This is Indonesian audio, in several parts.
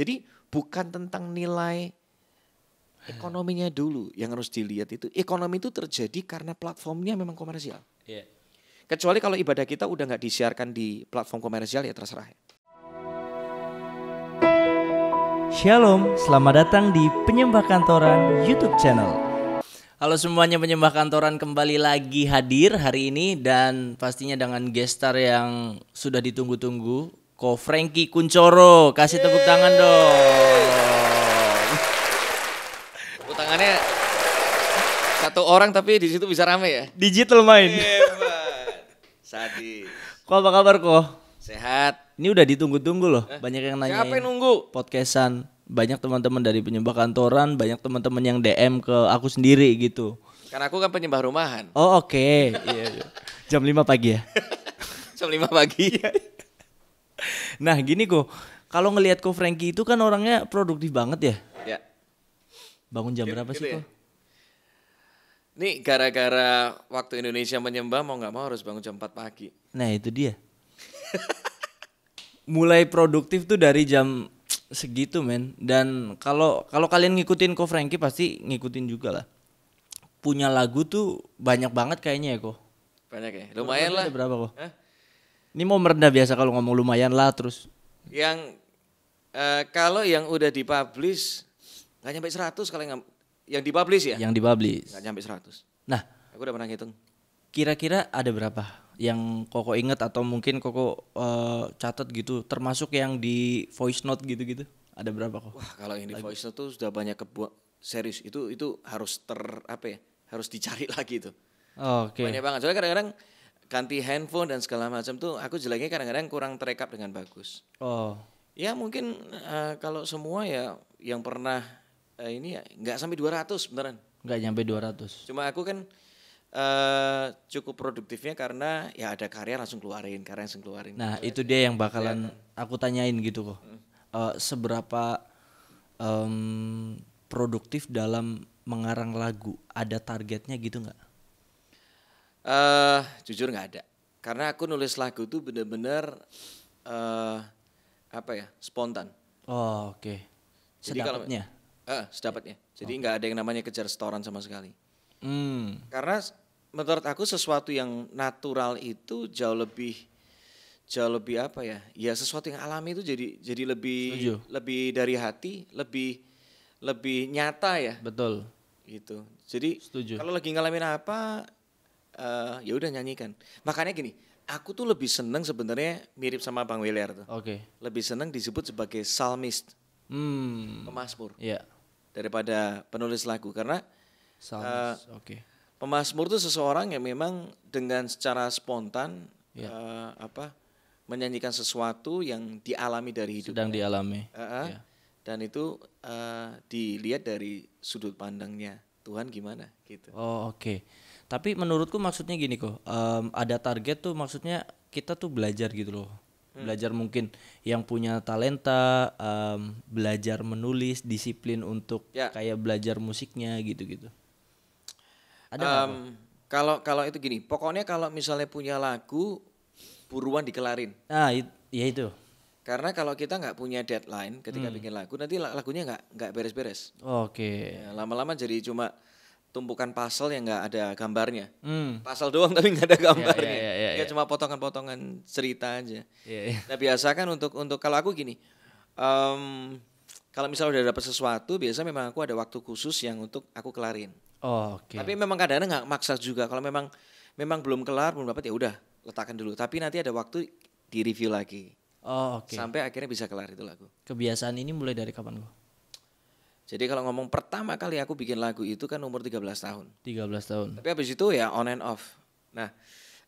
Jadi bukan tentang nilai ekonominya dulu yang harus dilihat itu. Ekonomi itu terjadi karena platformnya memang komersial. Iya. Kecuali kalau ibadah kita udah nggak disiarkan di platform komersial ya terserah. Ya. Shalom, selamat datang di Penyembah Kantoran YouTube channel. Halo semuanya penyembah kantoran kembali lagi hadir hari ini dan pastinya dengan gestar yang sudah ditunggu-tunggu Ko Frankie Kuncoro. Kasih tepuk tangan dong. Tepuk tangannya satu orang tapi di situ bisa rame ya. Digital main. Iya, Sadi. Ko apa kabar Ko? Sehat. Ini udah ditunggu-tunggu loh. Eh, banyak yang nanya. Siapa yang nunggu? Podcastan. Banyak teman-teman dari penyembah kantoran, banyak teman-teman yang DM ke aku sendiri gitu. Karena aku kan penyembah rumahan. Oh oke. Okay. Iya, iya. Jam 5 pagi ya? Jam 5 pagi. nah gini kok kalau ngelihat kok Frankie itu kan orangnya produktif banget ya ya bangun jam gitu, berapa gitu sih ya? kok ini gara-gara waktu Indonesia menyembah mau nggak mau harus bangun jam 4 pagi nah itu dia mulai produktif tuh dari jam segitu men dan kalau kalau kalian ngikutin kok Frankie pasti ngikutin juga lah punya lagu tuh banyak banget kayaknya ya kok banyak ya lumayan Lalu lah berapa kok Hah? Ini mau merendah biasa kalau ngomong lumayan lah terus. Yang uh, kalau yang udah dipublish nggak nyampe 100 kalau yang yang dipublish ya? Yang dipublish. Nggak nyampe 100. Nah, aku udah pernah ngitung. Kira-kira ada berapa yang koko inget atau mungkin koko uh, catat gitu termasuk yang di voice note gitu-gitu? Ada berapa kok? Wah, kalau yang di voice note tuh sudah banyak kebuat serius itu itu harus ter apa ya? Harus dicari lagi itu. Oh, Oke. Okay. Banyak banget. Soalnya kadang-kadang ganti handphone dan segala macam tuh aku jeleknya kadang-kadang kurang terekap dengan bagus. Oh. Ya mungkin uh, kalau semua ya yang pernah uh, ini ya nggak sampai 200 beneran. Nggak nyampe 200. Cuma aku kan uh, cukup produktifnya karena ya ada karya langsung keluarin, karya langsung keluarin. Nah, itu dia yang bakalan Kelihatan. aku tanyain gitu kok. Hmm. Uh, seberapa um, produktif dalam mengarang lagu? Ada targetnya gitu nggak? Uh, jujur nggak ada, karena aku nulis lagu tuh bener-bener uh, apa ya spontan. Oh oke. Okay. Jadi sedapatnya. Kalau, uh, eh, sedapatnya. Jadi nggak okay. ada yang namanya kejar setoran sama sekali. Hmm. Karena menurut aku sesuatu yang natural itu jauh lebih jauh lebih apa ya? Ya sesuatu yang alami itu jadi jadi lebih Setuju. lebih dari hati, lebih lebih nyata ya. Betul. Gitu. Jadi kalau lagi ngalamin apa uh, ya udah nyanyikan. Makanya gini, aku tuh lebih seneng sebenarnya mirip sama Bang Weler tuh. Oke. Okay. Lebih seneng disebut sebagai psalmist. Hmm. Pemasmur. Iya. Yeah. Daripada penulis lagu karena psalmist. Uh, Oke. Okay. Pemasmur tuh seseorang yang memang dengan secara spontan yeah. Iya. uh, apa menyanyikan sesuatu yang dialami dari hidup Sedang dialami. Uh -uh. Yeah. Dan itu uh, dilihat dari sudut pandangnya Tuhan gimana gitu. Oh oke. Okay tapi menurutku maksudnya gini kok um, ada target tuh maksudnya kita tuh belajar gitu loh hmm. belajar mungkin yang punya talenta um, belajar menulis disiplin untuk ya. kayak belajar musiknya gitu gitu ada um, kalau kalau itu gini pokoknya kalau misalnya punya lagu buruan dikelarin ah it, ya itu karena kalau kita nggak punya deadline ketika hmm. bikin lagu nanti lagunya nggak nggak beres-beres oke okay. Ya, lama-lama jadi cuma tumpukan pasal yang nggak ada gambarnya. Hmm. Puzzle doang tapi nggak ada ya, ya, gambarnya. Yeah, yeah, yeah, yeah, yeah. cuma potongan-potongan cerita aja. Yeah, yeah. Nah biasa kan untuk untuk kalau aku gini, um, kalau misalnya udah dapat sesuatu, biasa memang aku ada waktu khusus yang untuk aku kelarin. Oh, Oke. Okay. Tapi memang kadang-kadang nggak maksa juga. Kalau memang memang belum kelar belum dapat ya udah letakkan dulu. Tapi nanti ada waktu di review lagi. Oh, Oke. Okay. Sampai akhirnya bisa kelar itu lagu. Kebiasaan ini mulai dari kapan lo? Jadi kalau ngomong pertama kali aku bikin lagu itu kan umur 13 tahun. 13 tahun. Tapi habis itu ya on and off. Nah,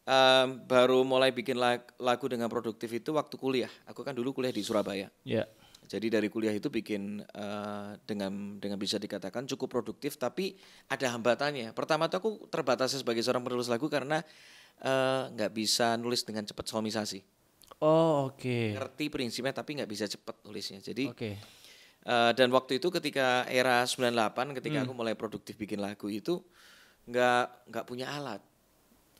um, baru mulai bikin lagu, dengan produktif itu waktu kuliah. Aku kan dulu kuliah di Surabaya. Iya. Jadi dari kuliah itu bikin uh, dengan dengan bisa dikatakan cukup produktif tapi ada hambatannya. Pertama tuh aku terbatas sebagai seorang penulis lagu karena eh, nggak uh, bisa nulis dengan cepat solmisasi. Oh oke. Okay. Ngerti prinsipnya tapi nggak bisa cepat nulisnya. Jadi okay Uh, dan waktu itu ketika era 98 ketika hmm. aku mulai produktif bikin lagu itu nggak nggak punya alat.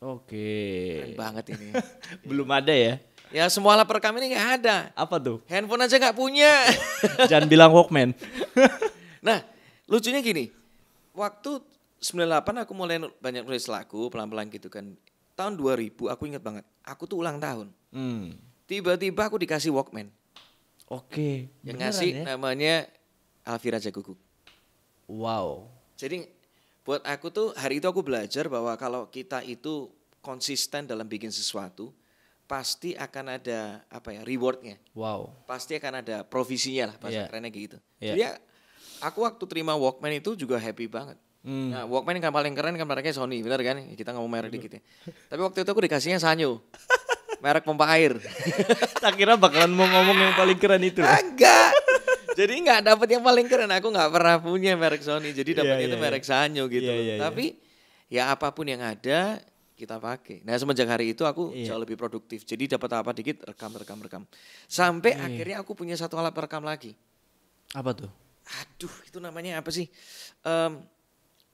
Oke. Okay. Keren banget ini. Belum ada ya? Ya semua alat perekam ini nggak ada. Apa tuh? Handphone aja nggak punya. Jangan bilang Walkman. nah lucunya gini, waktu 98 aku mulai banyak nulis lagu pelan-pelan gitu kan. Tahun 2000 aku ingat banget, aku tuh ulang tahun. Hmm. Tiba-tiba hmm. Tiba -tiba aku dikasih Walkman. Oke. Yang ngasih ya? namanya Alvira Jaguguk. Wow. Jadi buat aku tuh hari itu aku belajar bahwa kalau kita itu konsisten dalam bikin sesuatu pasti akan ada apa ya rewardnya. Wow. Pasti akan ada provisinya lah bahasa yeah. kerennya gitu. Yeah. Jadi ya, aku waktu terima Walkman itu juga happy banget. Hmm. Nah, Walkman yang paling keren kan mereknya Sony, benar kan? Kita nggak mau merek dikit ya. Tapi waktu itu aku dikasihnya Sanyo. merek pompa air. tak kira bakalan mau ngomong yang paling keren itu. Enggak. jadi nggak dapat yang paling keren. Aku nggak pernah punya merek Sony. Jadi iya, dapatnya yeah, itu yeah, merek iya. Sanyo gitu. Yeah, yeah, iya. Tapi yeah. ya apapun yang ada kita pakai. Nah semenjak hari itu aku yeah. jauh lebih produktif. Jadi dapat apa dikit rekam rekam rekam. Sampai yeah. akhirnya aku punya satu alat rekam lagi. Apa tuh? Aduh itu namanya apa sih? Um,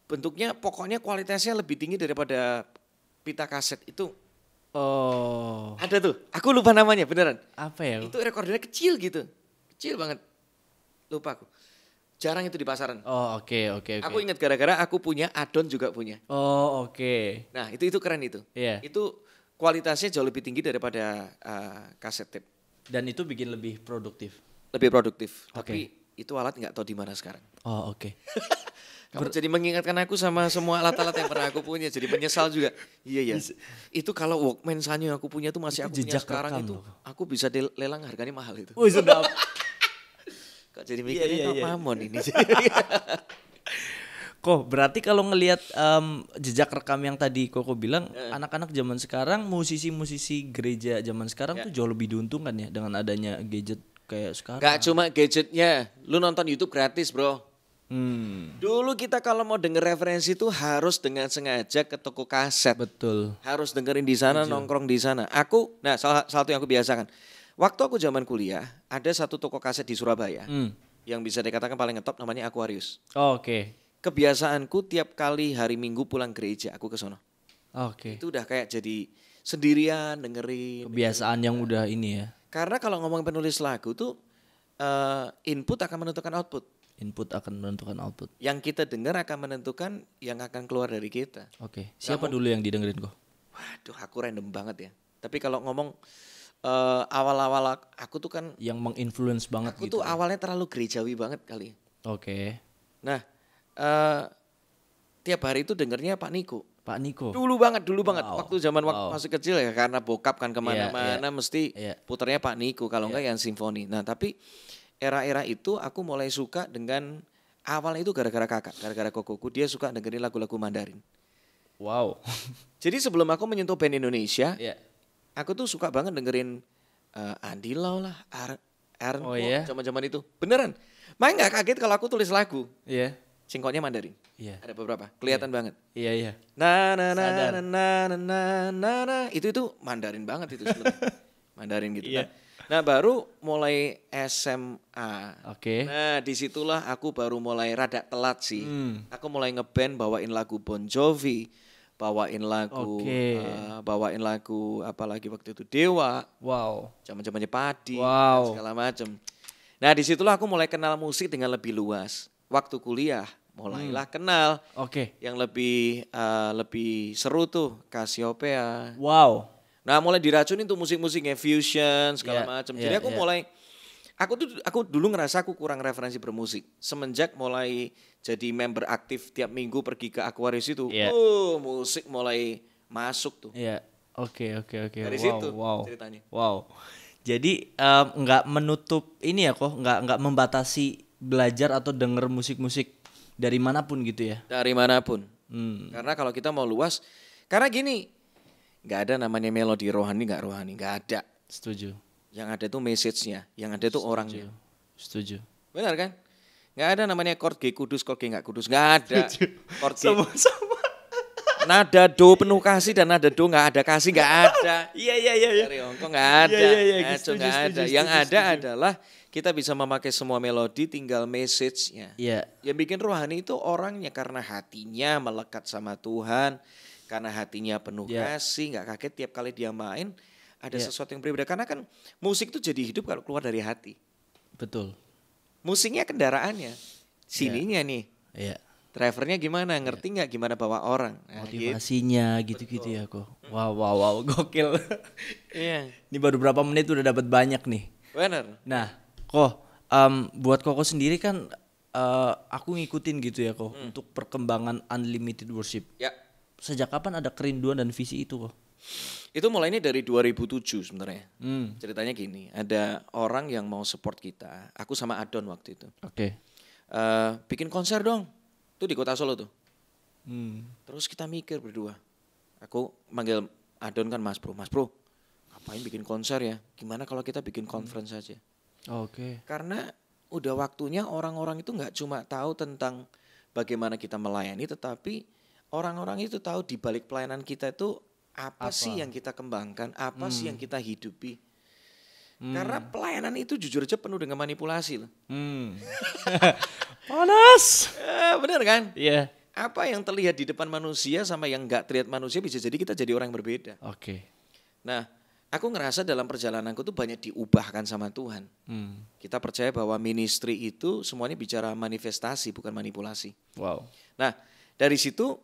bentuknya pokoknya kualitasnya lebih tinggi daripada pita kaset itu Oh. Ada tuh. Aku lupa namanya beneran. Apa ya? Itu rekordernya kecil gitu. Kecil banget. Lupa aku. Jarang itu di pasaran. Oh oke okay, oke. Okay, okay. Aku ingat gara-gara aku punya Adon juga punya. Oh oke. Okay. Nah itu itu keren itu. Iya. Yeah. Itu kualitasnya jauh lebih tinggi daripada uh, kaset tape. Dan itu bikin lebih produktif. Lebih produktif. Okay. Tapi itu alat nggak tahu di mana sekarang. Oh oke. Okay. Kamu Ber jadi mengingatkan aku sama semua alat-alat yang pernah aku punya. Jadi menyesal juga. Iya ya. Itu kalau Walkman Sanyo yang aku punya itu masih aku Jejak punya sekarang itu. Loh. Aku bisa dilelang harganya mahal itu. Wih sedap. Kok jadi mikirnya iya, iya, iya. mamon ini. Iya. Kok berarti kalau ngelihat um, jejak rekam yang tadi Koko bilang eh. anak-anak zaman sekarang musisi-musisi gereja zaman sekarang yeah. tuh jauh lebih diuntungkan ya dengan adanya gadget kayak sekarang. Gak cuma gadgetnya, lu nonton YouTube gratis bro. Hmm. Dulu kita kalau mau denger referensi itu harus dengan sengaja ke toko kaset. Betul. Harus dengerin di sana, Betul. nongkrong di sana. Aku, nah salah satu yang aku biasakan. Waktu aku zaman kuliah, ada satu toko kaset di Surabaya hmm. yang bisa dikatakan paling ngetop namanya Aquarius. Oh, Oke. Okay. Kebiasaanku tiap kali hari Minggu pulang gereja aku ke sana. Oke. Okay. Itu udah kayak jadi sendirian dengerin. Kebiasaan dengerin. yang udah ini ya. Karena kalau ngomong penulis lagu tuh uh, input akan menentukan output. Input akan menentukan output. Yang kita dengar akan menentukan yang akan keluar dari kita. Oke. Okay. Siapa Kamu, dulu yang didengerin kok? Waduh, aku random banget ya. Tapi kalau ngomong awal eh, awal-awal aku tuh kan yang menginfluence banget aku gitu. Aku tuh kan? awalnya terlalu gerejawi banget kali. Ya. Oke. Okay. Nah, uh, tiap hari itu dengernya Pak Niko. Pak Niko. Dulu banget, dulu banget. Waktu zaman wow. masih kecil ya karena bokap kan iya, iya. kemana-mana yeah, yeah. mesti yeah. puternya Pak Niko. Kalau yeah. enggak yang simfoni. Nah tapi era-era itu aku mulai suka dengan awalnya itu gara-gara kakak, gara-gara kokoku dia suka dengerin lagu-lagu Mandarin. Wow. Jadi sebelum aku menyentuh band Indonesia, yeah. aku tuh suka banget dengerin uh, eh, Andi Lau lah, Ar Aaron oh, yeah. zaman-zaman itu. Beneran. Main nggak kaget kalau aku tulis lagu. Iya. Yeah. Singkongnya Mandarin. Iya. Yeah. Ada beberapa. Kelihatan yeah. banget. Iya, yeah, iya. Yeah. Na na na, na na na na na itu itu Mandarin banget itu sebenarnya. Mandarin gitu yeah. kan. Nah baru mulai SMA. Oke. Okay. Nah disitulah aku baru mulai rada telat sih. Hmm. Aku mulai ngeband bawain lagu Bon Jovi, bawain lagu, okay. uh, eh, bawain lagu apalagi waktu itu Dewa. Wow. Zaman zamannya Padi. Wow. Segala macem. Nah disitulah aku mulai kenal musik dengan lebih luas. Waktu kuliah mulailah hmm. kenal. Oke. Okay. Yang lebih uh, lebih seru tuh Casiopea, Wow. Nah, mulai diracunin tuh musik-musiknya fusion segala yeah. macam. Iya, jadi aku yeah. mulai aku tuh aku dulu ngerasa aku kurang referensi bermusik. Semenjak mulai jadi member aktif tiap minggu pergi ke Aquarius itu, yeah. Uh, oh, musik mulai masuk tuh. Iya. Yeah. Oke, okay, oke, okay, oke. Okay. Dari wow, situ wow. ceritanya. Wow. Jadi nggak um, menutup ini ya kok, nggak nggak membatasi belajar atau denger musik-musik dari manapun gitu ya. Dari manapun. Hmm. Karena kalau kita mau luas, karena gini, nggak ada namanya melodi rohani nggak rohani nggak ada setuju yang ada itu message-nya yang ada itu orangnya setuju benar kan nggak ada namanya chord G kudus chord G nggak kudus nggak ada chord G sama sama nada do penuh kasih dan nada do nggak ada kasih nggak ada iya iya iya, iya. dari Hongkong nggak iya, ada iya, iya, iya. Setuju, nggak ada setuju, yang setuju, ada setuju. adalah kita bisa memakai semua melodi tinggal message-nya. Iya. Yeah. Yang bikin rohani itu orangnya karena hatinya melekat sama Tuhan karena hatinya penuh yeah. kasih, nggak kaget tiap kali dia main ada yeah. sesuatu yang berbeda karena kan musik itu jadi hidup kalau keluar dari hati. Betul. Musiknya kendaraannya, ya. sininya yeah. nih. Iya. Yeah. Drivernya gimana? Ya. Ngerti nggak yeah. gimana bawa orang? Nah, gitu. Motivasinya gitu-gitu ya kok. Wow, wow, wow, gokil. Iya. yeah. Ini baru berapa menit udah dapat banyak nih. Benar. Nah, kok um, buat Koko sendiri kan uh, aku ngikutin gitu ya kok hmm. untuk perkembangan unlimited worship. Ya sejak kapan ada kerinduan dan visi itu kok? Itu mulainya dari 2007 sebenarnya. Hmm. Ceritanya gini, ada orang yang mau support kita. Aku sama Adon waktu itu. Oke. Okay. Uh, eh, bikin konser dong. Itu di kota Solo tuh. Hmm. Terus kita mikir berdua. Aku manggil Adon kan Mas Bro. Mas Bro, ngapain bikin konser ya? Gimana kalau kita bikin hmm. conference hmm. aja? Oke. Okay. Karena udah waktunya orang-orang itu nggak cuma tahu tentang bagaimana kita melayani, tetapi orang-orang itu tahu di balik pelayanan kita itu apa, apa? sih yang kita kembangkan, apa hmm. sih yang hmm. kita hidupi. Hmm. Karena pelayanan itu jujur aja penuh dengan manipulasi loh. Hmm. Panas. Eh, bener kan? Iya. Yeah. Apa yang terlihat di depan manusia sama yang nggak terlihat manusia bisa jadi kita jadi orang yang berbeda. Oke. Okay. Nah, aku ngerasa dalam perjalananku tuh banyak diubahkan sama Tuhan. Hmm. Kita percaya bahwa ministry itu semuanya bicara manifestasi bukan manipulasi. Wow. Nah, dari situ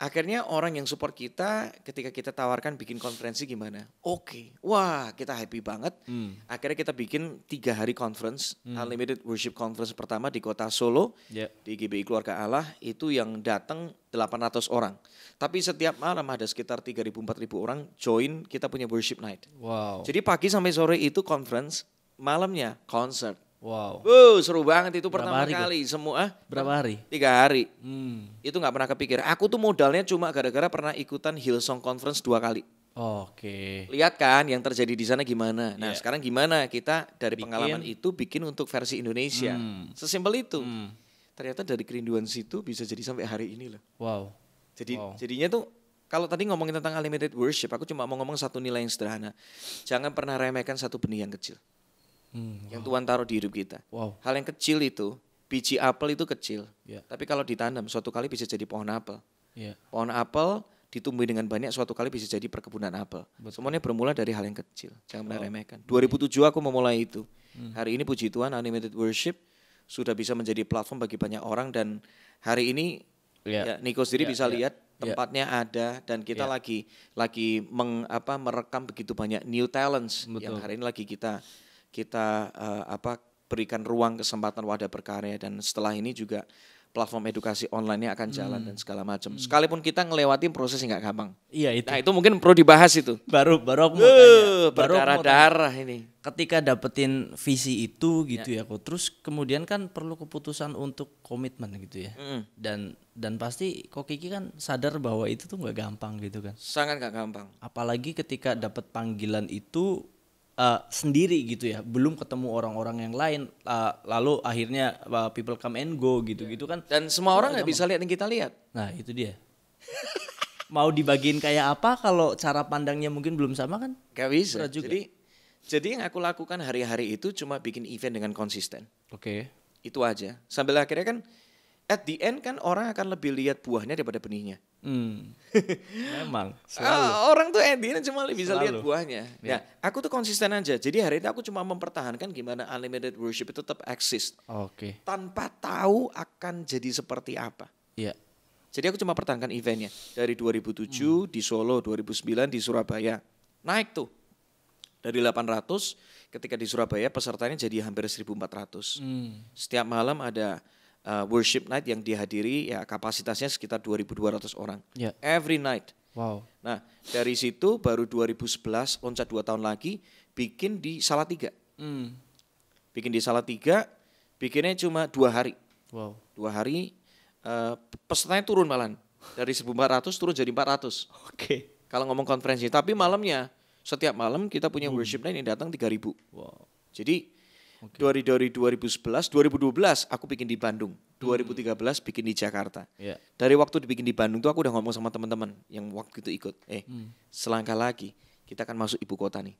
akhirnya orang yang support kita ketika kita tawarkan bikin konferensi gimana? Oke, okay. wah kita happy banget. Hmm. Akhirnya kita bikin tiga hari conference, hmm. unlimited worship conference pertama di kota Solo yeah. di GBI Keluarga Allah itu yang datang 800 orang. Tapi setiap malam ada sekitar 3.000-4.000 orang join kita punya worship night. Wow. Jadi pagi sampai sore itu conference, malamnya concert. Wow. Wow, seru banget itu berapa pertama hari kali itu? semua. Ah? Berapa hari? Tiga hari. Hmm. Itu nggak pernah kepikir. Aku tuh modalnya cuma gara-gara pernah ikutan Hillsong Conference dua kali. Oke. Okay. Lihat kan yang terjadi di sana gimana. Nah yeah. sekarang gimana kita dari bikin. pengalaman itu bikin untuk versi Indonesia. Hmm. Sesimpel itu. Hmm. Ternyata dari kerinduan situ bisa jadi sampai hari ini loh. Wow. Jadi wow. jadinya tuh kalau tadi ngomongin tentang unlimited worship, aku cuma mau ngomong satu nilai yang sederhana. Jangan pernah remehkan satu benih yang kecil hmm, yang wow. Tuhan taruh di hidup kita. Wow. Hal yang kecil itu, biji apel itu kecil, yeah. tapi kalau ditanam suatu kali bisa jadi pohon apel. Yeah. Pohon apel ditumbuhi dengan banyak suatu kali bisa jadi perkebunan apel. Betul. Semuanya bermula dari hal yang kecil, jangan wow. remehkan. 2007 hmm. aku memulai itu. Hmm. Hari ini puji Tuhan Unlimited Worship sudah bisa menjadi platform bagi banyak orang dan hari ini yeah. ya, ya Niko sendiri yeah, bisa yeah. lihat ya. tempatnya yeah. ada dan kita yeah. lagi lagi meng, apa, merekam begitu banyak new talents Betul. yang hari ini lagi kita kita uh, apa berikan ruang kesempatan wadah berkarya dan setelah ini juga platform edukasi online-nya akan jalan hmm. dan segala macam. Hmm. Sekalipun kita ngelewati proses nggak gampang. Iya itu. Nah itu mungkin perlu dibahas itu. Baru baru aku mau tanya. Berdarah-darah ini. Ketika dapetin visi itu gitu ya, ya kok. Terus kemudian kan perlu keputusan untuk komitmen gitu ya. Hmm. Dan dan pasti kok Kiki kan sadar bahwa itu tuh nggak gampang gitu kan. Sangat nggak gampang. Apalagi ketika dapet panggilan itu uh, sendiri gitu ya belum ketemu orang-orang yang lain uh, lalu akhirnya uh, people come and go gitu gitu kan dan semua orang nggak bisa lihat yang kita lihat nah itu dia mau dibagiin kayak apa kalau cara pandangnya mungkin belum sama kan gak bisa juga. jadi jadi yang aku lakukan hari-hari itu cuma bikin event dengan konsisten oke okay. itu aja sambil akhirnya kan at the end kan orang akan lebih lihat buahnya daripada benihnya Hmm. Memang. Eh, selalu. Orang tuh endingnya cuma bisa lihat buahnya. Iya. Ya. Yeah. aku tuh konsisten aja. Jadi hari ini aku cuma mempertahankan gimana unlimited worship itu tetap eksis. Oke. Okay. Tanpa tahu akan jadi seperti apa. Iya. Jadi aku cuma pertahankan eventnya dari 2007 hmm. di Solo, 2009 di Surabaya. Naik tuh. Dari 800 ketika di Surabaya pesertanya jadi hampir 1400. Hmm. Setiap malam ada uh, worship night yang dihadiri ya kapasitasnya sekitar 2.200 orang. Yeah. Every night. Wow. Nah dari situ baru 2011 loncat dua tahun lagi bikin di Salatiga. Mm. Bikin di Salatiga, bikinnya cuma dua hari. Wow. Dua hari uh, pesertanya turun malam dari 1.400 turun jadi 400. Oke. Okay. Kalau ngomong konferensi, tapi malamnya setiap malam kita punya mm. worship night yang datang 3.000. Wow. Jadi Okay. Dari 2011, 2012 aku bikin di Bandung, 2013 hmm. bikin di Jakarta. Yeah. Dari waktu dibikin di Bandung tuh aku udah ngomong sama teman-teman yang waktu itu ikut, eh hmm. selangkah lagi kita akan masuk ibu kota nih.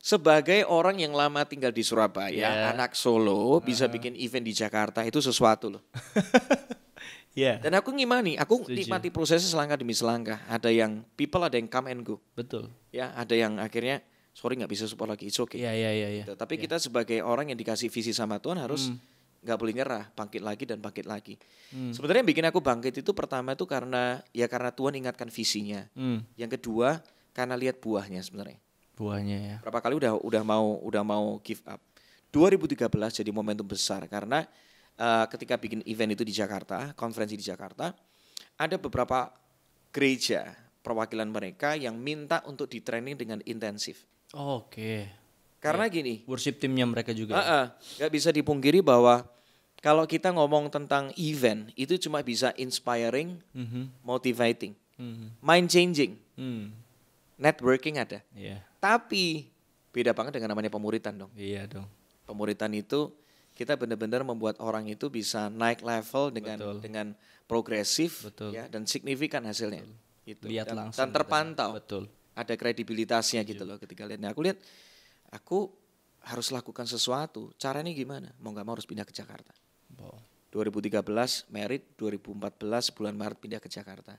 Sebagai orang yang lama tinggal di Surabaya, yeah. anak Solo uh. bisa bikin event di Jakarta itu sesuatu loh. Yeah. Dan aku ngimani, aku Setuju. nikmati prosesnya selangkah demi selangkah. Ada yang people, ada yang come and go. Betul. Ya, ada yang akhirnya sorry nggak bisa support lagi itu okay. yeah, yeah, yeah, yeah. Gitu. tapi yeah. kita sebagai orang yang dikasih visi sama Tuhan harus hmm. nggak mm. boleh nyerah bangkit lagi dan bangkit lagi mm. sebenarnya yang bikin aku bangkit itu pertama itu karena ya karena Tuhan ingatkan visinya mm. yang kedua karena lihat buahnya sebenarnya buahnya ya berapa kali udah udah mau udah mau give up 2013 jadi momentum besar karena uh, ketika bikin event itu di Jakarta konferensi di Jakarta ada beberapa gereja perwakilan mereka yang minta untuk di training dengan intensif Oh, Oke. Okay. Karena ya, gini. Worship timnya mereka juga. Uh -uh, gak bisa dipungkiri bahwa kalau kita ngomong tentang event itu cuma bisa inspiring, mm -hmm. motivating, mm -hmm. mind changing, mm. networking ada. Yeah. Tapi beda banget dengan namanya pemuritan dong. Iya yeah, dong. Pemuritan itu kita benar-benar membuat orang itu bisa naik level dengan Betul. dengan progresif ya dan signifikan hasilnya. Betul. Gitu. Lihat dan, langsung. Dan gitu kan. terpantau. Betul ada kredibilitasnya gitu iya. loh ketika lihat. Nah, aku lihat aku harus lakukan sesuatu. Caranya gimana? Mau nggak mau harus pindah ke Jakarta. Wow. 2013 merit, 2014 bulan Maret pindah ke Jakarta.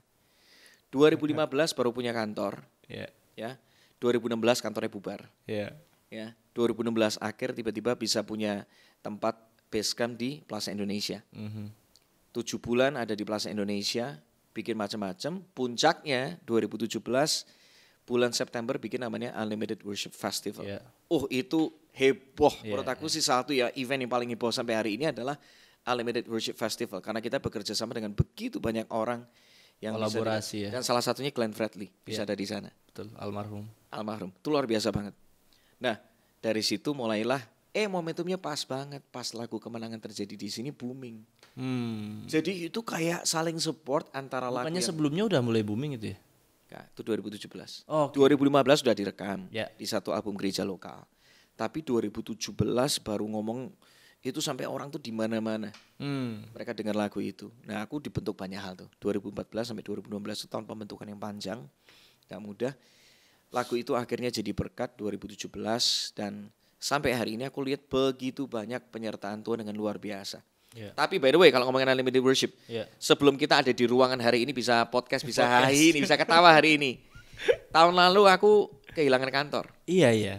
2015 baru punya kantor. Yeah. Ya. 2016 kantornya bubar. Yeah. Ya. 2016 akhir tiba-tiba bisa punya tempat base camp di Plaza Indonesia. Mm -hmm. 7 bulan ada di Plaza Indonesia, bikin macam-macam. Puncaknya 2017 bulan September bikin namanya Unlimited Worship Festival. Yeah. Uh, oh itu heboh yeah, menurut aku yeah. sih satu ya event yang paling heboh sampai hari ini adalah Unlimited Worship Festival karena kita bekerja sama dengan begitu banyak orang yang kolaborasi ya. Dan salah satunya Glenn Fredly bisa yeah. ada di sana. Betul, almarhum. Almarhum. Itu luar biasa banget. Nah, dari situ mulailah eh momentumnya pas banget pas lagu kemenangan terjadi di sini booming. Hmm. Jadi itu kayak saling support antara Bukannya lagu. Bukannya sebelumnya udah mulai booming itu ya? itu 2017. Oh, okay. 2015 sudah direkam yeah. di satu album gereja lokal. Tapi 2017 baru ngomong itu sampai orang tuh di mana-mana. Hmm. Mereka dengar lagu itu. Nah, aku dibentuk banyak hal tuh. 2014 sampai 2016 itu tahun pembentukan yang panjang, nggak mudah. Lagu itu akhirnya jadi berkat 2017 dan sampai hari ini aku lihat begitu banyak penyertaan Tuhan dengan luar biasa. Yeah. Tapi by the way kalau ngomongin unlimited worship, yeah. sebelum kita ada di ruangan hari ini bisa podcast, bisa hari ini, bisa ketawa hari ini. Tahun lalu aku kehilangan kantor. Iya iya.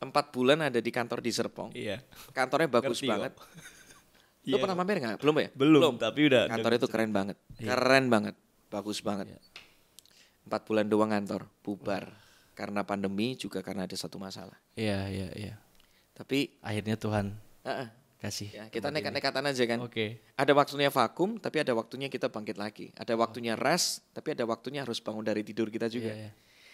Empat bulan ada di kantor di Serpong. Iya. Kantornya bagus Ngerti banget. Lo yeah. pernah mampir nggak? Belum ya? Belum, Belum. Tapi udah. Kantor itu gitu. keren banget. Yeah. Keren banget. Bagus banget. Yeah. Empat bulan doang kantor, bubar. Karena pandemi juga karena ada satu masalah. Iya iya iya. Tapi akhirnya Tuhan. Uh -uh kasih. Ya, kita nekat-nekatan aja kan. Oke. Okay. Ada waktunya vakum, tapi ada waktunya kita bangkit lagi. Ada waktunya okay. rest, tapi ada waktunya harus bangun dari tidur kita juga. Yeah, yeah.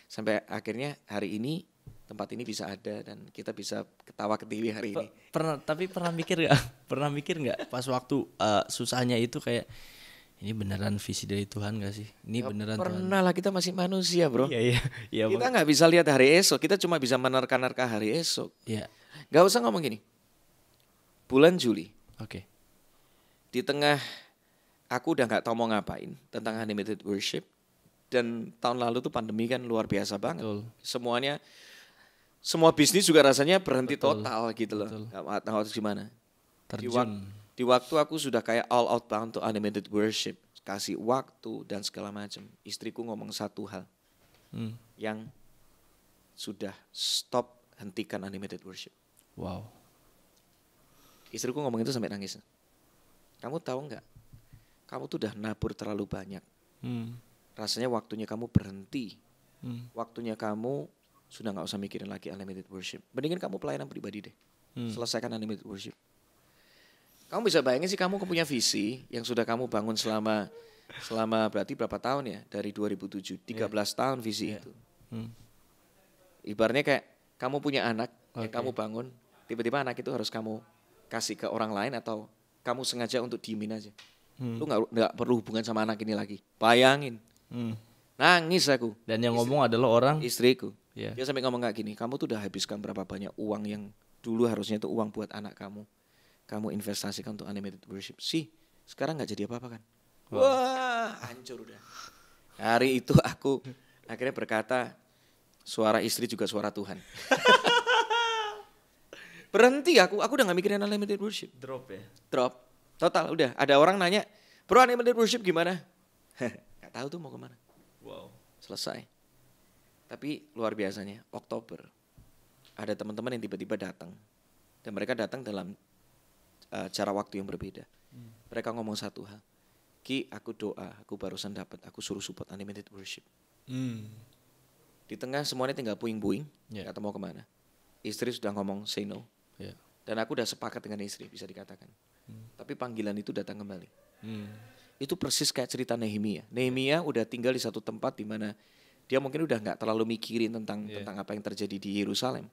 Sampai akhirnya hari ini tempat ini bisa ada dan kita bisa ketawa ketiwi hari ini. Pernah, tapi pernah mikir nggak? pernah mikir nggak pas waktu uh, susahnya itu kayak ini beneran visi dari Tuhan gak sih? Ini ya, beneran pernah Tuhan. lah kita masih manusia bro. Iya iya. iya kita nggak bisa lihat hari esok, kita cuma bisa menerka-nerka hari esok. Iya. Gak usah ngomong gini bulan Juli. Oke. Okay. Di tengah aku udah nggak tahu mau ngapain tentang animated worship dan tahun lalu tuh pandemi kan luar biasa banget. Betul. Semuanya semua bisnis juga rasanya berhenti Betul. total gitu loh. Enggak tahu harus gimana. Terjun. Di, wak di waktu aku sudah kayak all out bound to animated worship, kasih waktu dan segala macam. Istriku ngomong satu hal hmm. yang sudah stop hentikan animated worship. Wow Istriku ngomong itu sampai nangis. Kamu tahu nggak? Kamu tuh udah nabur terlalu banyak. Hmm. Rasanya waktunya kamu berhenti. Hmm. Waktunya kamu sudah nggak usah mikirin lagi unlimited worship. Mendingan kamu pelayanan pribadi deh. Hmm. Selesaikan unlimited worship. Kamu bisa bayangin sih kamu punya visi yang sudah kamu bangun selama selama berarti berapa tahun ya dari 2007 13 yeah. tahun visi yeah. itu. Hmm. Ibaratnya kayak kamu punya anak okay. yang kamu bangun, tiba-tiba anak itu harus kamu kasih ke orang lain atau kamu sengaja untuk diemin aja. Hmm. Lu nggak nggak perlu hubungan sama anak ini lagi. Bayangin. Hmm. Nangis aku. Dan yang istri, ngomong adalah orang istriku. Yeah. Dia sampai ngomong kayak gini, kamu tuh udah habiskan berapa banyak uang yang dulu harusnya itu uang buat anak kamu. Kamu investasikan untuk animated worship. Sih, sekarang nggak jadi apa-apa kan? Wow. Wah, hancur udah. Hari itu aku akhirnya berkata, suara istri juga suara Tuhan. berhenti aku aku udah nggak mikirin unlimited worship drop ya drop total udah ada orang nanya bro unlimited worship gimana nggak tahu tuh mau kemana wow selesai tapi luar biasanya Oktober ada teman-teman yang tiba-tiba datang dan mereka datang dalam uh, cara waktu yang berbeda hmm. mereka ngomong satu hal Ki aku doa aku barusan dapat aku suruh support unlimited worship hmm. di tengah semuanya tinggal puing-puing yeah. Ya. atau mau kemana istri sudah ngomong say no Ya. Dan aku udah sepakat dengan istri bisa dikatakan. Hmm. Tapi panggilan itu datang kembali. Hmm. Itu persis kayak cerita Nehemia. Nehemia udah tinggal di satu tempat di mana dia mungkin udah nggak terlalu mikirin tentang yeah. tentang apa yang terjadi di Yerusalem.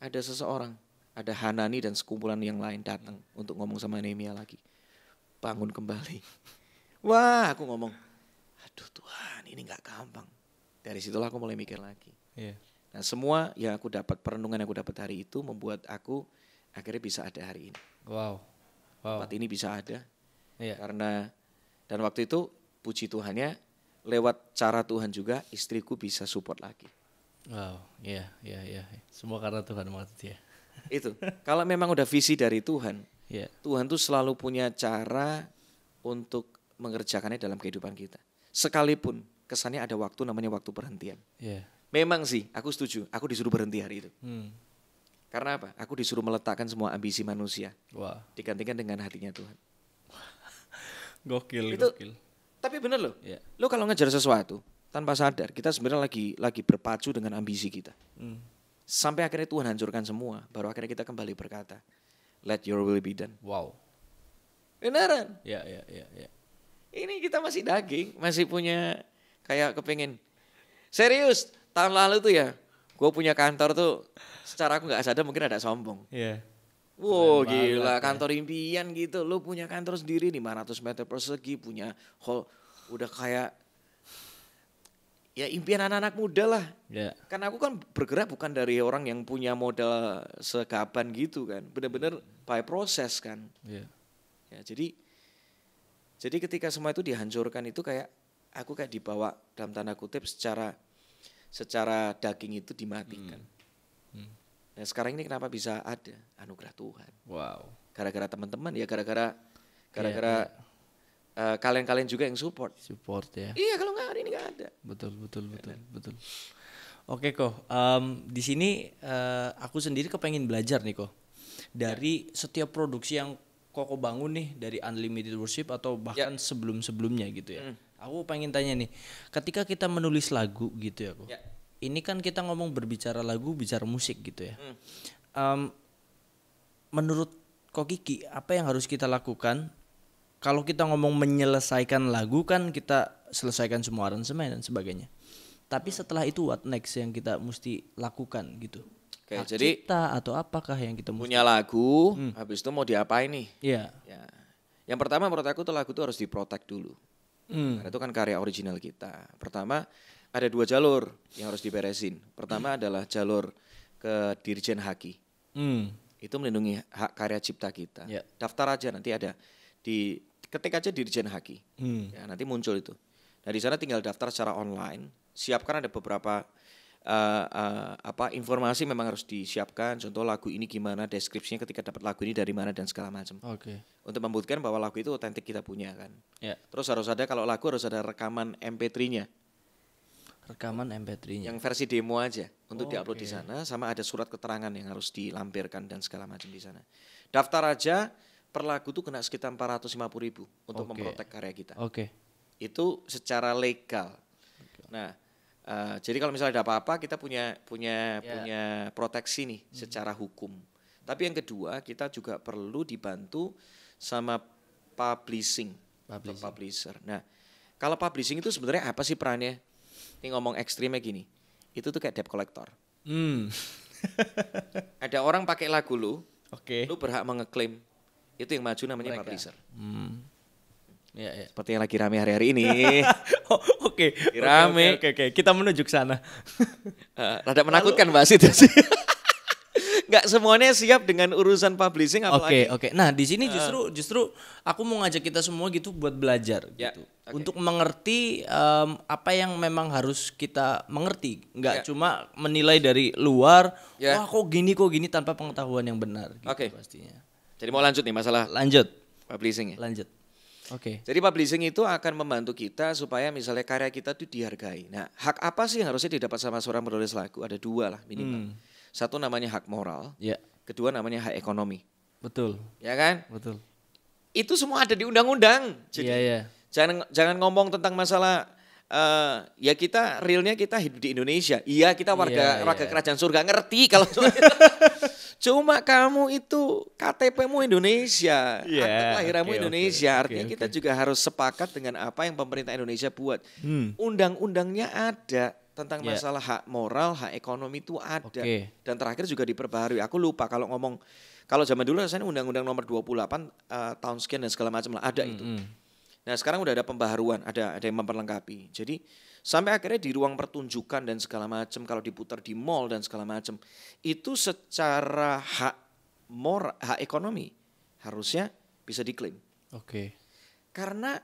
Ada seseorang, ada Hanani dan sekumpulan yang lain datang hmm. untuk ngomong sama Nehemia lagi. Bangun kembali. Wah, aku ngomong, aduh Tuhan, ini nggak gampang. Dari situlah aku mulai mikir lagi. Yeah. Nah semua yang aku dapat, perenungan yang aku dapat hari itu membuat aku akhirnya bisa ada hari ini. Wow. wow. Tempat ini bisa ada. Iya. Karena dan waktu itu puji Tuhannya lewat cara Tuhan juga istriku bisa support lagi. Wow, iya, iya, iya. Semua karena Tuhan maksudnya. Itu. Kalau memang udah visi dari Tuhan, yeah. Tuhan tuh selalu punya cara untuk mengerjakannya dalam kehidupan kita. Sekalipun kesannya ada waktu namanya waktu perhentian. Yeah. Memang sih, aku setuju. Aku disuruh berhenti hari itu. Hmm. Karena apa? Aku disuruh meletakkan semua ambisi manusia. Wah. Digantikan dengan hatinya Tuhan. gokil, itu, gokil. Tapi bener loh. Yeah. Lo kalau ngejar sesuatu tanpa sadar, kita sebenarnya lagi lagi berpacu dengan ambisi kita. Hmm. Sampai akhirnya Tuhan hancurkan semua, baru akhirnya kita kembali berkata, "Let your will be done." Wow. Beneran? Ya, yeah, ya, yeah, ya, yeah, ya. Ini kita masih daging, masih punya kayak kepingin. serius tahun lalu tuh ya, gue punya kantor tuh secara aku nggak sadar mungkin ada sombong. Iya. Yeah. Wow Keren gila banget, ya. kantor ya. impian gitu. Lu punya kantor sendiri 500 meter persegi, punya hall udah kayak ya impian anak-anak muda lah. Yeah. Karena aku kan bergerak bukan dari orang yang punya modal segaban gitu kan. Bener-bener by proses kan. Yeah. Ya jadi jadi ketika semua itu dihancurkan itu kayak aku kayak dibawa dalam tanda kutip secara secara daging itu dimatikan. Hmm. Hmm. Nah sekarang ini kenapa bisa ada anugerah Tuhan? Wow. Gara-gara teman-teman ya, gara-gara gara-gara yeah. Iya, iya. uh, kalian-kalian juga yang support. Support ya. Iya kalau nggak hari ini nggak ada. Betul betul betul betul. Oke kok, um, di sini uh, aku sendiri kepengen belajar nih kok dari ya. setiap produksi yang koko bangun nih dari Unlimited Worship atau bahkan ya. sebelum-sebelumnya gitu ya. Hmm Aku pengen tanya nih, ketika kita menulis lagu gitu ya, Ya. Ini kan kita ngomong berbicara lagu, bicara musik gitu ya. Hmm. Um, menurut Kok Kiki, apa yang harus kita lakukan? Kalau kita ngomong menyelesaikan lagu kan kita selesaikan semua aransemen dan sebagainya. Tapi hmm. setelah itu what next yang kita mesti lakukan gitu? Oke, jadi kita atau apakah yang kita punya mesti... lagu, hmm. habis itu mau diapain nih? Iya. Ya. Yang pertama menurut aku tuh lagu itu harus diprotek dulu. Hmm. Karena itu kan karya original kita. Pertama ada dua jalur yang harus diberesin. Pertama hmm. adalah jalur ke Dirjen Haki. Hmm. Itu melindungi hak karya cipta kita. Yeah. Daftar aja nanti ada di ketik aja Dirjen Haki. Hmm. Ya, nanti muncul itu. Nah, di sana tinggal daftar secara online. Siapkan ada beberapa uh, uh, apa informasi memang harus disiapkan. Contoh lagu ini gimana, deskripsinya ketika dapat lagu ini dari mana dan segala macam. Oke. Okay. Untuk membuktikan bahwa lagu itu otentik kita punya kan. Yeah. Terus harus ada kalau lagu harus ada rekaman MP3-nya. Rekaman MP3-nya. Yang versi demo aja untuk oh, diupload okay. di sana sama ada surat keterangan yang harus dilampirkan dan segala macam di sana. Daftar aja per lagu tuh kena sekitar 450 ribu untuk okay. memprotek karya kita. Oke. Okay. Itu secara legal. Okay. Nah, Uh, jadi kalau misalnya ada apa-apa kita punya punya yeah. punya proteksi nih hmm. secara hukum. Tapi yang kedua kita juga perlu dibantu sama publishing, publishing. Atau publisher. Nah, kalau publishing itu sebenarnya apa sih perannya? Ini ngomong ekstrimnya gini, itu tuh kayak debt collector. Mm. ada orang pakai lagu lu, okay. lu berhak mengeklaim. Itu yang maju namanya Mereka. publisher. Mm. Ya, ya. Seperti yang lagi rame hari-hari ini. oh, Oke. Okay. Rame. Oke, okay, okay, okay. kita menuju ke sana. uh, rada menakutkan mbak Sita sih. Gak semuanya siap dengan urusan publishing apalagi. Oke, okay, oke. Okay. Nah, di sini eh. justru justru aku mau ngajak kita semua gitu buat belajar Ya. gitu. Okay. Untuk mengerti um, apa yang memang harus kita mengerti, nggak ya. cuma menilai dari luar, ya. wah kok gini kok gini tanpa pengetahuan yang benar gitu okay. pastinya. Jadi mau lanjut nih masalah lanjut publishing ya. Lanjut. Oke. Okay. Jadi publishing itu akan membantu kita supaya misalnya karya kita itu dihargai. Nah, hak apa sih yang harusnya didapat sama seorang penulis lagu? Ada dua lah minimal. Hmm. Satu namanya hak moral. Ya. Kedua namanya hak ekonomi. Betul. Ya kan? Betul. Itu semua ada di undang-undang. Jadi yeah, yeah. jangan jangan ngomong tentang masalah uh, ya kita realnya kita hidup di Indonesia. Iya kita warga yeah, warga iya. kerajaan surga ngerti kalau Cuma kamu itu KTPmu Indonesia, yeah, akte kelahiranmu okay, Indonesia. Okay, Artinya okay, kita okay. juga harus sepakat dengan apa yang pemerintah Indonesia buat. Hmm. Undang-undangnya ada tentang yeah. masalah hak moral, hak ekonomi itu ada. Okay. Dan terakhir juga diperbarui. Aku lupa kalau ngomong kalau zaman dulu rasanya undang-undang nomor 28 uh, eh, tahun sekian dan segala macam lah ada -hmm. itu. Hmm. Nah, sekarang udah ada pembaharuan, ada ada yang memperlengkapi. Jadi Sampai akhirnya di ruang pertunjukan dan segala macam, kalau diputar di mall dan segala macam, itu secara hak mor, hak ekonomi harusnya bisa diklaim. Oke. Okay. Karena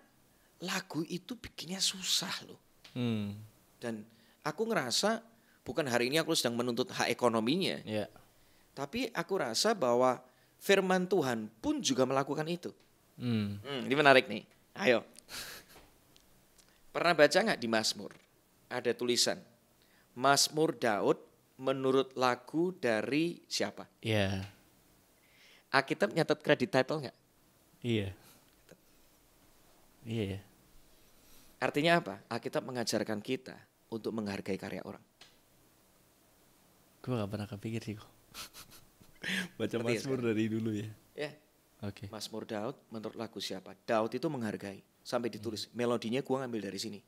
lagu itu bikinnya susah loh. Hmm. Dan aku ngerasa bukan hari ini aku sedang menuntut hak ekonominya. Yeah. Tapi aku rasa bahwa firman Tuhan pun juga melakukan itu. Hmm. Hmm, ini menarik nih. Ayo. Pernah baca nggak di Mazmur? Ada tulisan Mazmur Daud menurut lagu dari siapa? Iya. Yeah. Alkitab nyatet kredit title nggak? Iya. Yeah. Iya. Yeah. Artinya apa? Alkitab mengajarkan kita untuk menghargai karya orang. Gue gak pernah kepikir sih kok. Baca Masmur dari dulu ya. Ya. Oke. Okay. Masmur Daud menurut lagu siapa? Daud itu menghargai sampai ditulis hmm. melodinya gue ngambil dari sini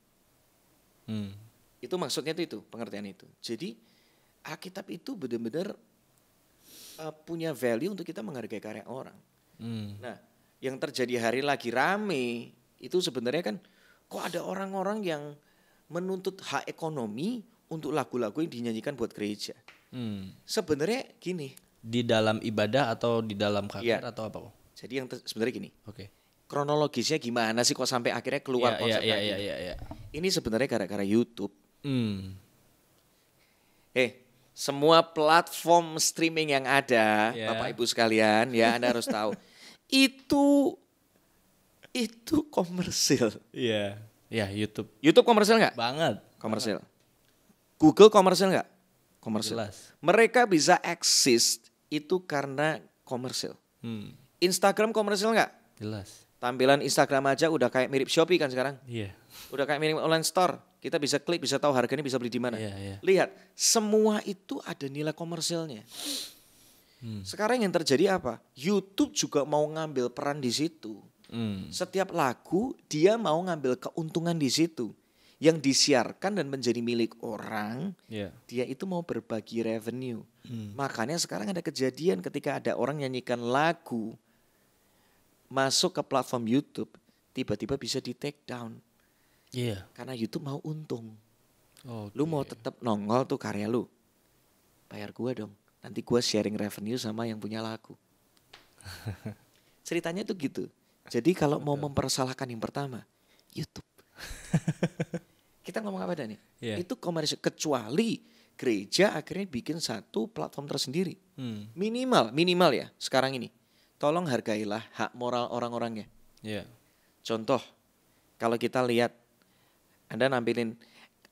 hmm. itu maksudnya itu itu pengertian itu jadi Alkitab itu benar-benar uh, punya value untuk kita menghargai karya orang hmm. nah yang terjadi hari lagi rame itu sebenarnya kan kok ada orang-orang yang menuntut hak ekonomi untuk lagu-lagu yang dinyanyikan buat gereja hmm. sebenarnya gini di dalam ibadah atau di dalam iya. karya ya. atau apa? Jadi yang sebenarnya gini. Oke. Okay kronologisnya gimana sih kok sampai akhirnya keluar yeah, iya, konsep yeah, gitu? yeah, yeah, yeah, ini sebenarnya gara-gara YouTube mm. eh semua platform streaming yang ada yeah. bapak ibu sekalian ya anda harus tahu itu itu komersil iya yeah. ya yeah, YouTube YouTube komersil nggak banget komersil Google komersil nggak komersil Jelas. mereka bisa eksis itu karena komersil hmm. Instagram komersil nggak jelas Tampilan Instagram aja udah kayak mirip Shopee kan sekarang. Iya. Yeah. Udah kayak mirip online store. Kita bisa klik, bisa tahu harganya, bisa beli di mana. Yeah, yeah. Lihat, semua itu ada nilai komersilnya. Hmm. Sekarang yang terjadi apa? YouTube juga mau ngambil peran di situ. Hmm. Setiap lagu dia mau ngambil keuntungan di situ yang disiarkan dan menjadi milik orang, yeah. dia itu mau berbagi revenue. Hmm. Makanya sekarang ada kejadian ketika ada orang nyanyikan lagu masuk ke platform YouTube tiba-tiba bisa di take down. Iya. Yeah. Karena YouTube mau untung. Okay. Lu mau tetap nongol tuh karya lu. Bayar gua dong. Nanti gua sharing revenue sama yang punya laku. Ceritanya tuh gitu. Jadi kalau mau mempersalahkan yang pertama, YouTube. Kita ngomong apa dah Yeah. Itu komersial kecuali gereja akhirnya bikin satu platform tersendiri. Hmm. Minimal, minimal ya sekarang ini tolong hargailah hak moral orang-orangnya. Yeah. Contoh, kalau kita lihat, Anda nampilin,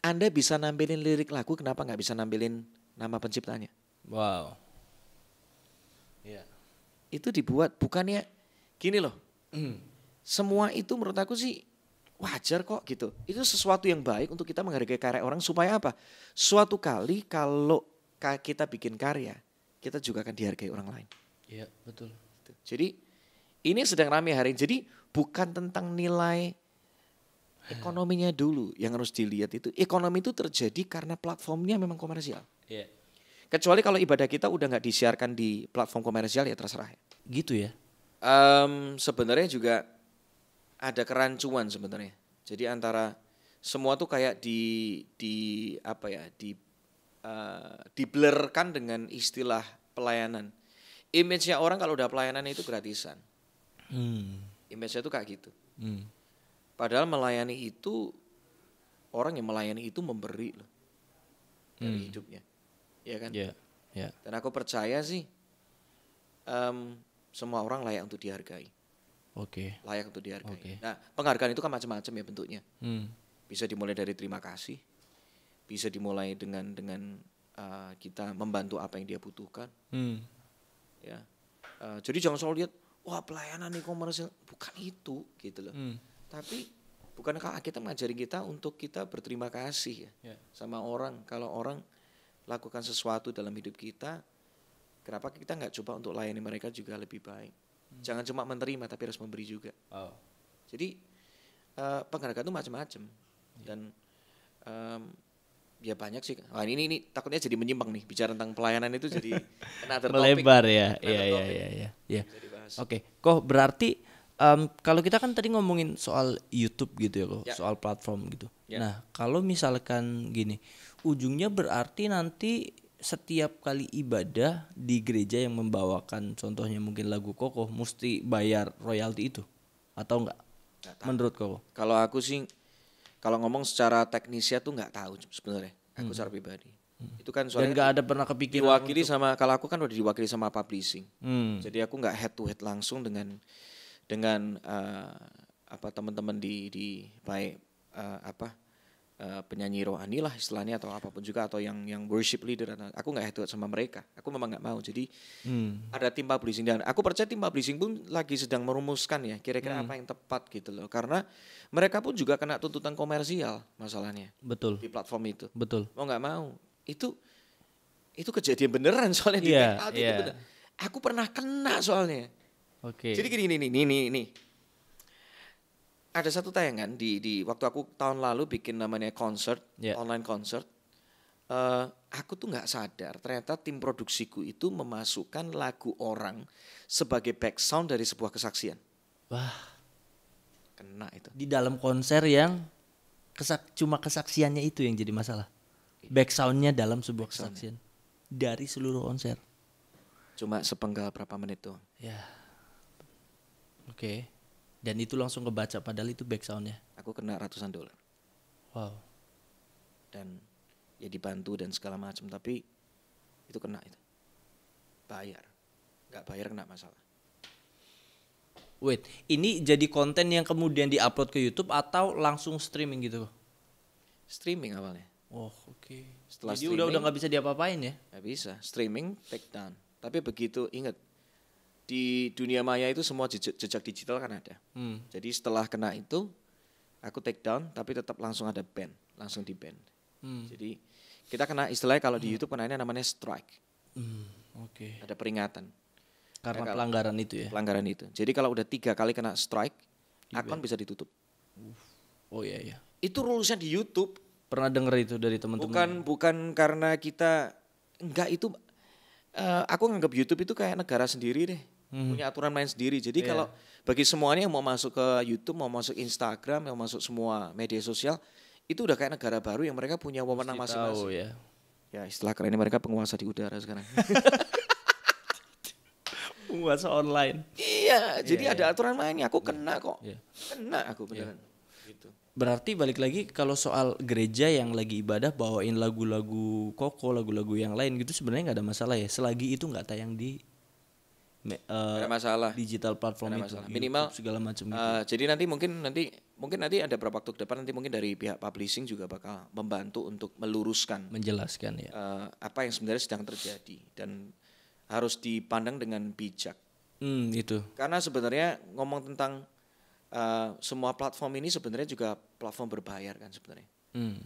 Anda bisa nampilin lirik lagu, kenapa nggak bisa nampilin nama penciptanya? Wow. Yeah. Itu dibuat, bukannya gini loh. Mm. Semua itu menurut aku sih wajar kok gitu. Itu sesuatu yang baik untuk kita menghargai karya orang supaya apa? Suatu kali kalau kita bikin karya, kita juga akan dihargai orang lain. Iya, betul. Jadi ini sedang ramai hari ini. Jadi bukan tentang nilai ekonominya dulu yang harus dilihat itu. Ekonomi itu terjadi karena platformnya memang komersial. Yeah. Kecuali kalau ibadah kita udah nggak disiarkan di platform komersial ya terserah. Ya. Gitu ya. Um, sebenarnya juga ada kerancuan sebenarnya. Jadi antara semua tuh kayak di di apa ya di uh, eh, diblerkan dengan istilah pelayanan image-nya orang kalau udah pelayanan itu gratisan. Hmm. Image-nya itu kayak gitu. Hmm. Padahal melayani itu orang yang melayani itu memberi loh dari hmm. hidupnya, ya kan? Yeah. Yeah. Dan aku percaya sih um, semua orang layak untuk dihargai. Oke. Okay. Layak untuk dihargai. Okay. Nah penghargaan itu kan macam-macam ya bentuknya. Hmm. Bisa dimulai dari terima kasih, bisa dimulai dengan dengan uh, kita membantu apa yang dia butuhkan. Hmm ya uh, jadi jangan selalu lihat wah pelayanan e-commerce bukan itu gitu loh hmm. tapi bukankah kita mengajari kita untuk kita berterima kasih ya yeah. sama orang kalau orang lakukan sesuatu dalam hidup kita kenapa kita nggak coba untuk layani mereka juga lebih baik hmm. jangan cuma menerima tapi harus memberi juga oh. jadi uh, penghargaan itu macam-macam yeah. dan um, ya banyak sih. Wah ini ini takutnya jadi menyimpang nih bicara tentang pelayanan itu jadi topic, melebar ya. Iya iya, iya iya iya iya. Ya. Oke, okay. kok berarti um, kalau kita kan tadi ngomongin soal YouTube gitu ya kok ya. soal platform gitu. Ya. Nah, kalau misalkan gini, ujungnya berarti nanti setiap kali ibadah di gereja yang membawakan contohnya mungkin lagu kokoh mesti bayar royalti itu atau enggak? Menurut kau Kalau aku sih kalau ngomong secara teknisnya tuh nggak tahu sebenarnya aku hmm. secara pribadi hmm. itu kan soalnya dan nggak ada pernah kepikiran diwakili untuk... sama kalau aku kan udah diwakili sama publishing hmm. jadi aku nggak head to head langsung dengan dengan uh, apa teman-teman di di baik uh, apa uh, penyanyi rohani lah istilahnya atau apapun juga atau yang yang worship leader nah, aku nggak head sama mereka aku memang nggak mau jadi hmm. ada tim publishing dan aku percaya tim publishing pun lagi sedang merumuskan ya kira-kira hmm. apa yang tepat gitu loh karena mereka pun juga kena tuntutan komersial masalahnya betul di platform itu betul mau nggak mau itu itu kejadian beneran soalnya yeah, di yeah. itu iya. bener. aku pernah kena soalnya Oke. Okay. Jadi gini nih nih nih nih ada satu tayangan di di waktu aku tahun lalu bikin namanya concert, yeah. online concert. Uh, aku tuh nggak sadar ternyata tim produksiku itu memasukkan lagu orang sebagai background dari sebuah kesaksian. Wah. Kena itu. Di dalam konser yang kesak cuma kesaksiannya itu yang jadi masalah. Iya. Backsoundnya dalam sebuah back kesaksian dari seluruh konser. Cuma sepenggal berapa menit tuh? Ya. Oke. Okay dan itu langsung kebaca padahal itu back soundnya aku kena ratusan dolar wow dan ya dibantu dan segala macam tapi itu kena itu bayar nggak bayar kena masalah wait ini jadi konten yang kemudian diupload ke YouTube atau langsung streaming gitu streaming awalnya oh oke okay. setelah jadi udah udah nggak bisa diapa-apain ya Gak bisa streaming take down tapi begitu inget di dunia maya itu semua jejak digital kan ada. Hmm. Jadi setelah kena itu aku take down tapi tetap langsung ada ban langsung di ban Hmm. Jadi kita kena istilahnya kalau di hmm. YouTube ini namanya strike. Hmm. Oke. Okay. Ada peringatan. Karena kalau, pelanggaran itu ya. Pelanggaran itu. Jadi kalau udah tiga kali kena strike, di akun band. bisa ditutup. Uf. Oh iya iya. Itu rulesnya di YouTube. Pernah denger itu dari teman-teman. Bukan bukan karena kita enggak itu uh, aku nganggap YouTube itu kayak negara sendiri deh hmm. punya aturan main sendiri. Jadi yeah. kalau bagi semuanya yang mau masuk ke YouTube, mau masuk Instagram, mau masuk semua media sosial, itu udah kayak negara baru yang mereka punya wewenang masing-masing. ya. Ya istilah kerennya mereka penguasa di udara sekarang. penguasa online. Iya, yeah, jadi yeah. ada iya. aturan mainnya. Aku iya. kena kok, yeah. kena aku iya. beneran. Yeah. Gitu. Berarti balik lagi kalau soal gereja yang lagi ibadah bawain lagu-lagu koko, lagu-lagu yang lain gitu sebenarnya nggak ada masalah ya. Selagi itu nggak tayang di me, uh, ada masalah digital platform ada masalah. itu minimal YouTube, segala macam gitu. eh, jadi nanti mungkin nanti mungkin nanti ada beberapa waktu ke depan nanti mungkin dari pihak publishing juga bakal membantu untuk meluruskan menjelaskan ya uh, apa yang sebenarnya sedang terjadi dan harus dipandang dengan bijak hmm, itu karena sebenarnya ngomong tentang uh, semua platform ini sebenarnya juga platform berbayar kan sebenarnya hmm.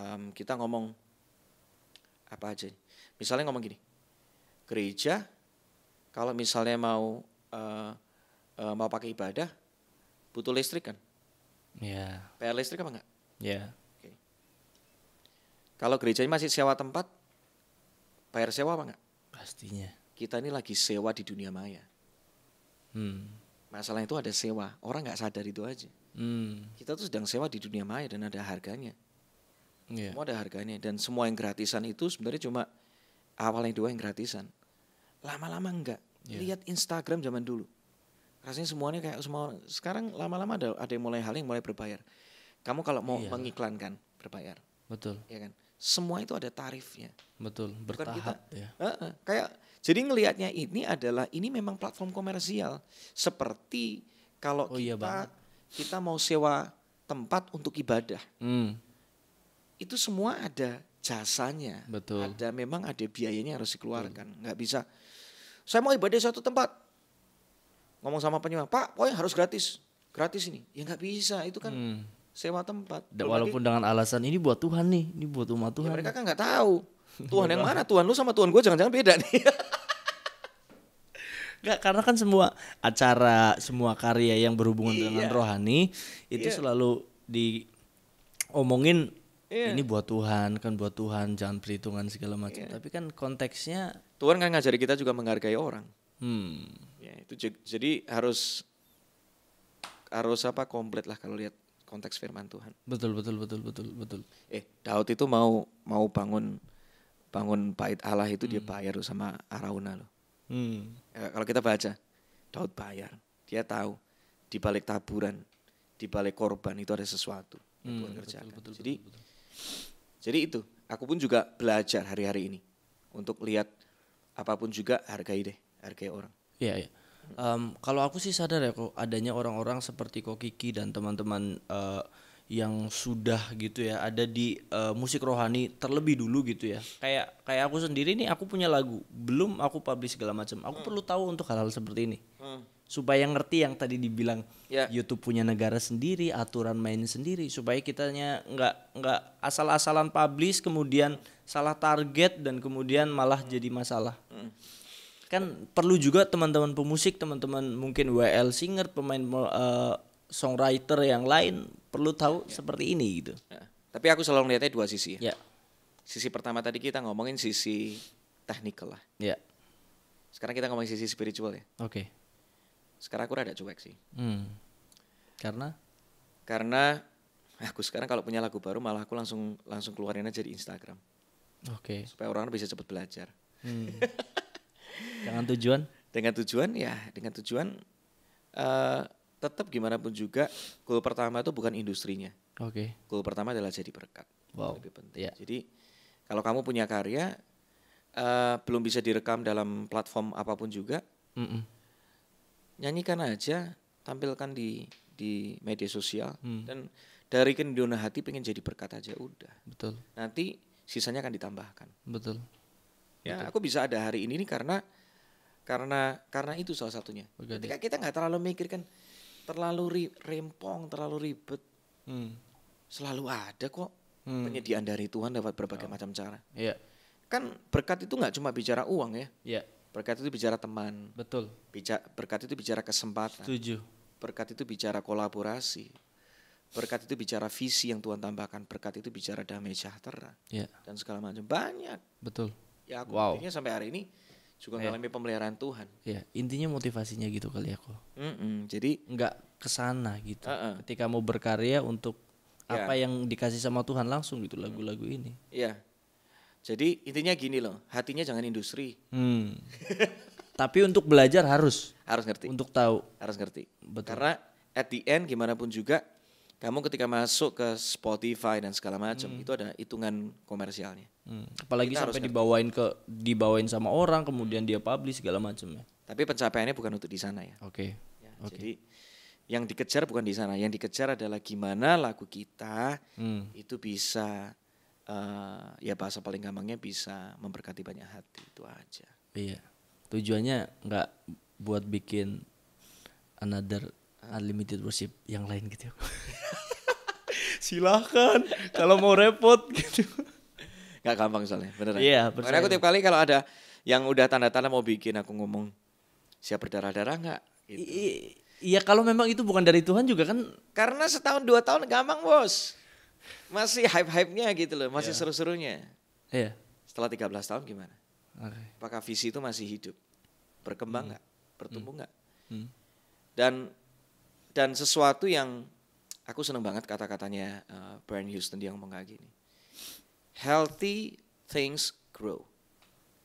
um, kita ngomong apa aja misalnya ngomong gini gereja kalau misalnya mau uh, uh, mau pakai ibadah butuh listrik kan? Iya. Yeah. PR listrik apa enggak? Iya. Yeah. Okay. Kalau gerejanya masih sewa tempat, bayar sewa apa enggak? Pastinya. Kita ini lagi sewa di dunia maya. Hmm. Masalah itu ada sewa, orang nggak sadar itu aja. Hmm. Kita tuh sedang sewa di dunia maya dan ada harganya. Yeah. Semua ada harganya dan semua yang gratisan itu sebenarnya cuma awalnya dua yang gratisan lama-lama enggak. Yeah. Lihat Instagram zaman dulu. Rasanya semuanya kayak semua Sekarang lama-lama ada ada yang mulai hal yang mulai berbayar. Kamu kalau mau yeah. mengiklankan berbayar. Betul. Ya kan? Semua itu ada tarifnya. Betul, bertahap kita. ya. Uh Kayak jadi ngelihatnya ini adalah ini memang platform komersial. Seperti kalau oh, iya kita iya kita mau sewa tempat untuk ibadah. Hmm. Itu semua ada jasanya. Betul. Ada memang ada biayanya harus dikeluarkan. nggak bisa saya mau ibadah di suatu tempat. Ngomong sama penyewa Pak, pokoknya harus gratis. Gratis ini. Ya nggak bisa, itu kan hmm. sewa tempat. Dan walaupun lagi, dengan alasan ini buat Tuhan nih, ini buat umat ya, Tuhan. Ya mereka kan nggak tahu. Tuhan yang mana? Tuhan lu sama Tuhan gue jangan-jangan beda nih. Gak, karena kan semua acara, semua karya yang berhubungan iya. dengan rohani itu iya. selalu diomongin yeah. ini buat Tuhan kan buat Tuhan jangan perhitungan segala macam yeah. tapi kan konteksnya Tuhan kan ngajari kita juga menghargai orang hmm. ya itu jadi harus harus apa komplit lah kalau lihat konteks firman Tuhan betul betul betul betul betul eh Daud itu mau mau bangun bangun bait Allah itu hmm. dia bayar loh sama Arauna loh hmm. ya, kalau kita baca Daud bayar dia tahu di balik taburan di balik korban itu ada sesuatu hmm, yang Tuhan kerjakan betul, betul, jadi betul, betul jadi itu, aku pun juga belajar hari-hari ini untuk lihat apapun juga hargai deh, hargai orang. Iya, iya. Um, kalau aku sih sadar ya kok adanya orang-orang seperti Kok Kiki dan teman-teman uh, yang sudah gitu ya ada di uh, musik rohani terlebih dulu gitu ya kayak kayak aku sendiri nih aku punya lagu belum aku publish segala macam aku hmm. perlu tahu untuk hal-hal seperti ini hmm supaya ngerti yang tadi dibilang yeah. YouTube punya negara sendiri, aturan main sendiri, supaya kitanya nggak nggak asal-asalan publish kemudian salah target dan kemudian malah hmm. jadi masalah. Hmm. Kan perlu juga teman-teman pemusik, teman-teman mungkin WL singer, pemain uh, songwriter yang lain perlu tahu yeah. seperti ini gitu. Yeah. Tapi aku selalu melihatnya dua sisi. Ya. ya. Sisi pertama tadi kita ngomongin sisi teknikal lah. Ya. Sekarang kita ngomongin sisi spiritual ya. Oke. Okay sekarang aku rada cuek sih hmm. karena karena eh, aku sekarang kalau punya lagu baru malah aku langsung langsung keluarin aja di Instagram oke okay. supaya orang bisa cepat belajar hmm. dengan tujuan dengan tujuan ya dengan tujuan uh, eh, tetap gimana pun juga goal pertama itu bukan industrinya oke okay. goal pertama adalah jadi berkat wow. lebih penting yeah. jadi kalau kamu punya karya uh, belum bisa direkam dalam platform apapun juga mm -mm nyanyikan aja tampilkan di di media sosial hmm. dan dari kendona hati pengen jadi berkat aja udah betul nanti sisanya akan ditambahkan betul ya betul. aku bisa ada hari ini nih karena karena karena itu salah satunya Begadis. ketika kita nggak terlalu mikirkan terlalu ri, rempong terlalu ribet hmm. selalu ada kok hmm. penyediaan dari Tuhan dapat berbagai oh. macam cara ya. kan berkat itu nggak cuma bicara uang ya, ya Berkat itu bicara teman. Betul. Bicara, berkat itu bicara kesempatan. Setuju. Berkat itu bicara kolaborasi. Berkat itu bicara visi yang Tuhan tambahkan. Berkat itu bicara damai sejahtera. Yeah. Dan segala macam. Banyak. Betul. Ya aku wow. sampai hari ini juga yeah. mengalami pemeliharaan Tuhan. Ya, intinya motivasinya gitu kali aku. Ya, mm -mm, jadi nggak kesana gitu. Uh -uh. Ketika mau berkarya untuk yeah. apa yang dikasih sama Tuhan langsung gitu lagu-lagu ini. Iya. Jadi intinya gini loh, hatinya jangan industri. Hmm. Tapi untuk belajar harus. Harus ngerti. Untuk tahu. Harus ngerti. Betul. Karena at the end gimana pun juga kamu ketika masuk ke Spotify dan segala macam hmm. itu ada hitungan komersialnya. Hmm. Apalagi Kita sampai dibawain ke dibawain sama orang kemudian dia publish segala macam ya. Tapi pencapaiannya bukan untuk di sana ya. Oke. Okay. Ya, okay. Jadi yang dikejar bukan di sana, yang dikejar adalah gimana lagu kita hmm. itu bisa uh, ya bahasa paling gampangnya bisa memberkati banyak hati itu aja iya tujuannya nggak buat bikin another unlimited worship yang lain gitu silahkan kalau mau repot gitu nggak gampang soalnya beneran iya karena aku tiap kali kalau ada yang udah tanda-tanda mau bikin aku ngomong siap berdarah-darah nggak gitu. I- Iya kalau memang itu bukan dari Tuhan juga kan. Karena setahun dua tahun gampang bos masih hype hype nya gitu loh, masih yeah. seru-serunya. Iya. Yeah. Setelah 13 tahun gimana? Okay. Apakah visi itu masih hidup? Berkembang hmm. nggak? Hmm. Bertumbuh nggak? Hmm. Hmm. Dan dan sesuatu yang aku seneng banget kata-katanya uh, Brian Houston dia ngomong kayak gini. Healthy things grow.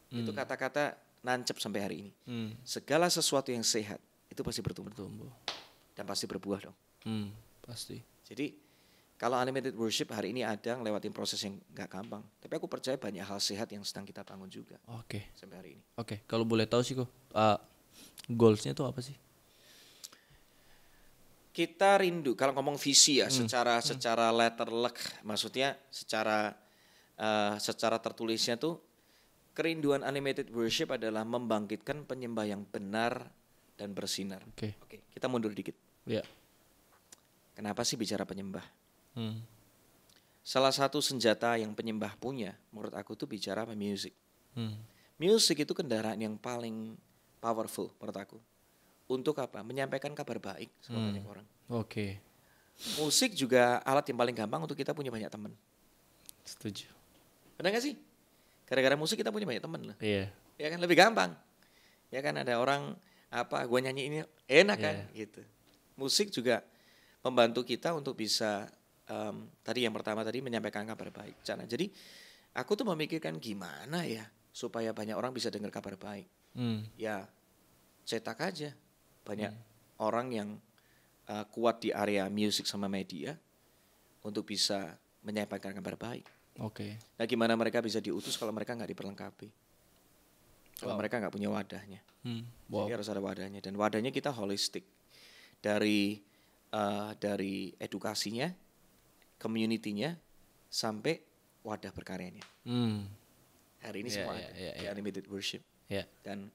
Hmm. Itu kata-kata nancep sampai hari ini. Hmm. Segala sesuatu yang sehat itu pasti bertumbuh. bertumbuh. Dan pasti berbuah dong. Hmm, pasti. Jadi kalau Animated worship hari ini ada ngelewatin proses yang nggak gampang. Tapi aku percaya banyak hal sehat yang sedang kita bangun juga. Oke. Okay. Sampai hari ini. Oke, okay. kalau boleh tahu sih kok uh, eh, goalsnya tuh apa sih? Kita rindu kalau ngomong visi ya hmm. secara hmm. secara letter luck maksudnya secara uh, secara tertulisnya tuh kerinduan animated worship adalah membangkitkan penyembah yang benar dan bersinar. Oke. Okay. Oke, okay, kita mundur dikit. Ya. Yeah. Kenapa sih bicara penyembah? Hmm. Salah satu senjata yang penyembah punya, menurut aku itu bicara apa? music. Hmm. Music itu kendaraan yang paling powerful menurut aku. Untuk apa? Menyampaikan kabar baik sama hmm. banyak orang. Oke. Okay. Musik juga alat yang paling gampang untuk kita punya banyak teman. Setuju. Benar gak sih? Gara-gara musik kita punya banyak teman lah. Iya. Yeah. Ya kan lebih gampang. Ya kan ada orang apa Gue nyanyi ini enak yeah. kan iya. gitu. Musik juga membantu kita untuk bisa um, tadi yang pertama tadi menyampaikan kabar baik Cana. Jadi aku tuh memikirkan gimana ya supaya banyak orang bisa dengar kabar baik. Hmm. Ya cetak aja banyak hmm. orang yang uh, kuat di area musik sama media untuk bisa menyampaikan kabar baik. Oke. Okay. Nah gimana mereka bisa diutus kalau mereka nggak diperlengkapi? Kalau wow. mereka nggak punya wadahnya, hmm. wow. jadi harus ada wadahnya dan wadahnya kita holistik dari uh, dari edukasinya, community-nya sampai wadah berkaryanya. Hmm. Hari ini yeah, semua yeah, ada yeah, yeah. animated worship. Yeah. Dan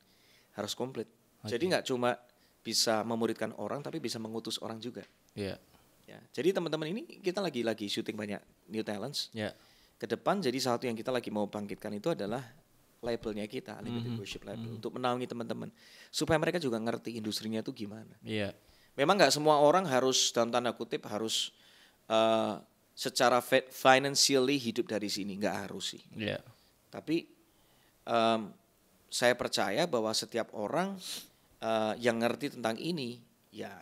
harus komplit. Okay. Jadi nggak cuma bisa memuridkan orang tapi bisa mengutus orang juga. Yeah. Ya. Jadi teman-teman ini kita lagi lagi syuting banyak new talents. Yeah. Ke depan jadi satu yang kita lagi mau bangkitkan itu adalah labelnya kita, animated mm -hmm. worship label mm -hmm. untuk menaungi teman-teman supaya mereka juga ngerti industrinya itu gimana. Iya. Yeah. Memang nggak semua orang harus dalam tanda kutip harus uh, secara financially hidup dari sini nggak harus sih. Yeah. Tapi um, saya percaya bahwa setiap orang uh, yang ngerti tentang ini, ya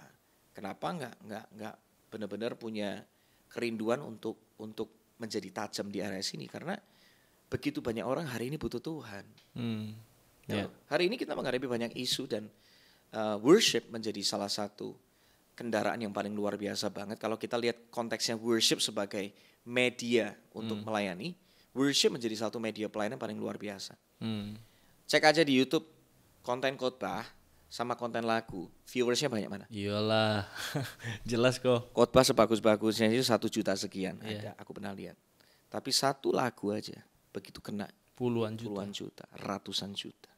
kenapa nggak nggak nggak benar-benar punya kerinduan untuk untuk menjadi tajam di area sini karena begitu banyak orang hari ini butuh Tuhan. Hmm. Yeah. Iya. Hari ini kita menghadapi banyak isu dan uh, worship menjadi salah satu kendaraan yang paling luar biasa banget. Kalau kita lihat konteksnya worship sebagai media untuk hmm. melayani, worship menjadi satu media pelayanan paling luar biasa. Hmm. Cek aja di YouTube konten khotbah sama konten lagu, viewersnya banyak mana? Iyalah, jelas kok. Khotbah sebagus-bagusnya itu satu juta sekian yeah. ada, aku pernah lihat. Tapi satu lagu aja begitu kena puluhan juta, puluhan juta ratusan juta.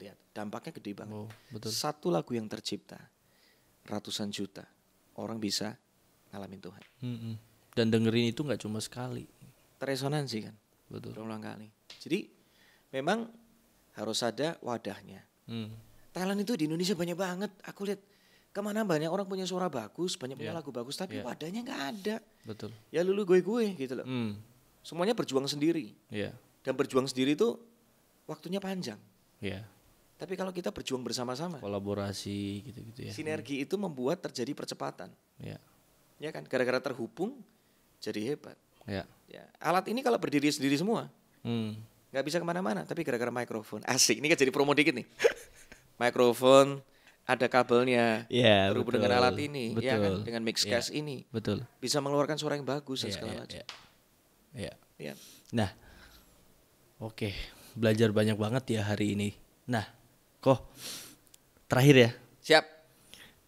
Lihat dampaknya gede banget. Oh, betul. Satu lagu yang tercipta ratusan juta orang bisa ngalamin Tuhan. Hmm, dan dengerin itu nggak cuma sekali. Teresonansi kan. Betul. Berulang kali. Jadi memang harus ada wadahnya. Hmm. Talent itu di Indonesia banyak banget. Aku lihat kemana banyak orang punya suara bagus, banyak yeah. punya lagu bagus, tapi yeah. wadahnya nggak ada. Betul. Ya lulu gue gue gitu loh. Mm. Semuanya berjuang sendiri. Yeah. Dan berjuang sendiri itu waktunya panjang. Yeah. Tapi kalau kita berjuang bersama-sama, kolaborasi gitu-gitu ya. Sinergi itu membuat terjadi percepatan. Ya. Ya kan, gara-gara terhubung jadi hebat. Ya. ya. Alat ini kalau berdiri sendiri semua, hmm. nggak bisa kemana-mana. Tapi gara-gara mikrofon, asik. Ini kan jadi promo dikit nih. mikrofon, ada kabelnya ya, terhubung betul, dengan alat ini betul, ya kan dengan mix ya. ini betul bisa mengeluarkan suara yang bagus yeah, dan ya, segala ya, macam ya Ya. ya. nah oke okay. belajar banyak banget ya hari ini nah Koh, terakhir ya. Siap.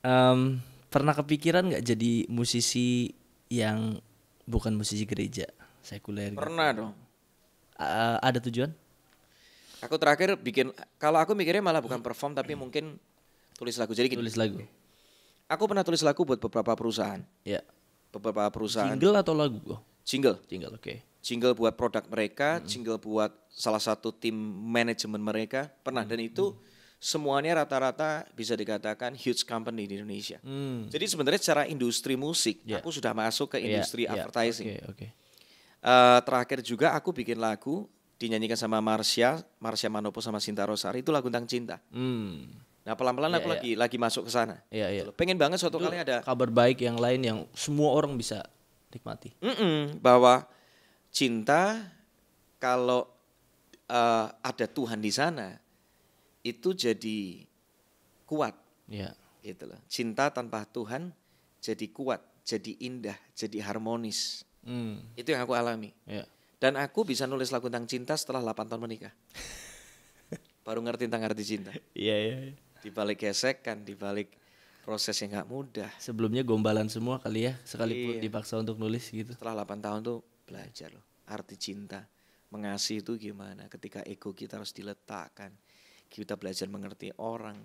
Um, pernah kepikiran nggak jadi musisi yang bukan musisi gereja sekuler? Gitu? Pernah gitu. dong. Uh, ada tujuan? Aku terakhir bikin kalau aku mikirnya malah bukan perform tapi mungkin tulis lagu. Jadi gini. Tulis lagu. Aku pernah tulis lagu buat beberapa perusahaan. Ya. Beberapa perusahaan. Single atau lagu? Single. Single, oke. Okay. Single buat produk mereka, hmm. single buat salah satu tim manajemen mereka. Pernah hmm. dan itu hmm semuanya rata-rata bisa dikatakan huge company di Indonesia. Hmm. Jadi sebenarnya secara industri musik, yeah. aku sudah masuk ke ya, industri yeah, advertising. Yeah. Okay, okay. Uh, eh, terakhir juga aku bikin lagu dinyanyikan sama Marsha, Marsha Manopo sama Sinta Rosari itu lagu tentang cinta. Hmm. Nah pelan-pelan yeah, aku yeah. lagi lagi masuk ke sana. Yeah, ya. gitu yeah. Pengen banget suatu kali ada kabar baik yang lain yang semua orang bisa nikmati. Mm -mm, bahwa cinta kalau uh, ada Tuhan di sana itu jadi kuat. Ya. Gitu loh. Cinta tanpa Tuhan jadi kuat, jadi indah, jadi harmonis. Hmm. Itu yang aku alami. Ya. Dan aku bisa nulis lagu tentang cinta setelah 8 tahun menikah. Baru ngerti tentang arti cinta. Iya, iya. Ya. Di balik gesekan, di balik proses yang gak mudah. Sebelumnya gombalan semua kali ya, sekalipun iya. dipaksa untuk nulis gitu. Setelah 8 tahun tuh belajar loh, arti cinta. Mengasihi itu gimana ketika ego kita harus diletakkan kita belajar mengerti orang,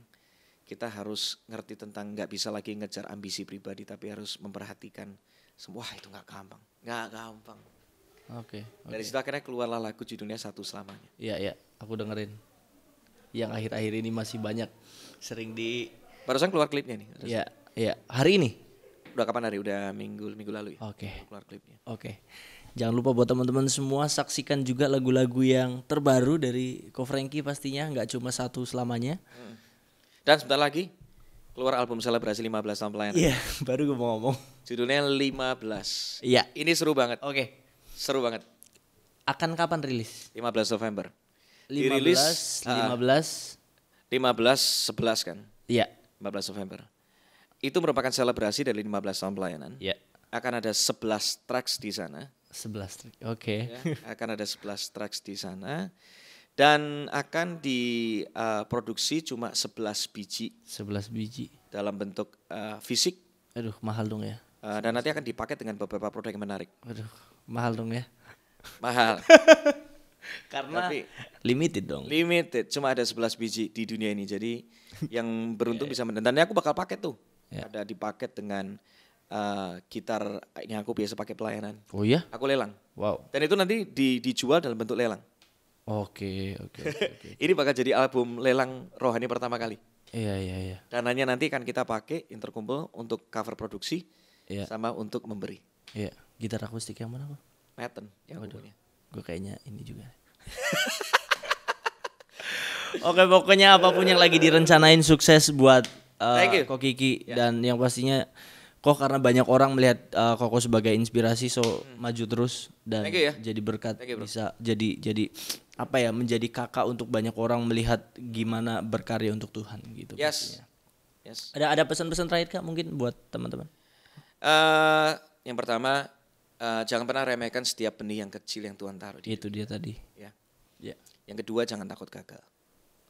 kita harus ngerti tentang nggak bisa lagi ngejar ambisi pribadi tapi harus memperhatikan semua itu nggak gampang, nggak gampang. Oke. Okay, okay. Dari situ akhirnya keluarlah lagu judulnya satu selamanya. Iya iya, aku dengerin. Yang akhir-akhir ini masih banyak sering di. Barusan keluar klipnya nih. Iya iya, hari ini. Udah kapan hari? Udah minggu minggu lalu ya. Oke. Okay. Keluar klipnya. Oke. Okay. Jangan lupa buat teman-teman semua saksikan juga lagu-lagu yang terbaru dari Ko Frankie pastinya nggak cuma satu selamanya. Hmm. Dan sebentar lagi keluar album selebrasi 15 tahun pelayanan. Iya, baru gue mau ngomong. Judulnya 15. Iya. Ini seru banget. Oke. Okay. Seru banget. Akan kapan rilis? 15 November. 15 Dirilis, 15 uh, 15 11 kan? Iya. 15 November. Itu merupakan selebrasi dari 15 tahun pelayanan. Iya. Akan ada 11 tracks di sana. 11 track. Oke. Okay. Ya, akan ada 11 tracks di sana dan akan diproduksi eh, uh, cuma 11 biji. 11 biji dalam bentuk uh, fisik. Aduh, mahal dong ya. Uh, dan nanti akan dipakai dengan beberapa produk yang menarik. Aduh, mahal dong ya. Mahal. Karena Tapi, limited dong. Limited, cuma ada 11 biji di dunia ini. Jadi yang beruntung yeah. bisa menentang. aku bakal pakai tuh. Yeah. Ada dipakai dengan uh, gitar yang aku biasa pakai pelayanan. Oh iya? Aku lelang. Wow. Dan itu nanti di, dijual dalam bentuk lelang. Oke, oke, oke. Ini bakal jadi album lelang rohani pertama kali. Iya, iya, iya. Dananya nanti akan kita pakai interkumpul untuk cover produksi iya. sama untuk memberi. Iya. Gitar akustik yang mana, Bang? Nathan yang Waduh, Gue kayaknya ini juga. oke, pokoknya apapun yang lagi direncanain sukses buat uh, Thank you. yeah. dan yang pastinya kok karena banyak orang melihat uh, Koko sebagai inspirasi so hmm. maju terus dan you, ya. jadi berkat you, bisa jadi jadi apa ya menjadi kakak untuk banyak orang melihat gimana berkarya untuk Tuhan gitu. Yes. Yes. Ada ada pesan-pesan terakhir Kak mungkin buat teman-teman? Uh, yang pertama uh, jangan pernah remehkan setiap benih yang kecil yang Tuhan taruh di Itu dia tadi. Ya. Ya. Yang kedua jangan takut gagal.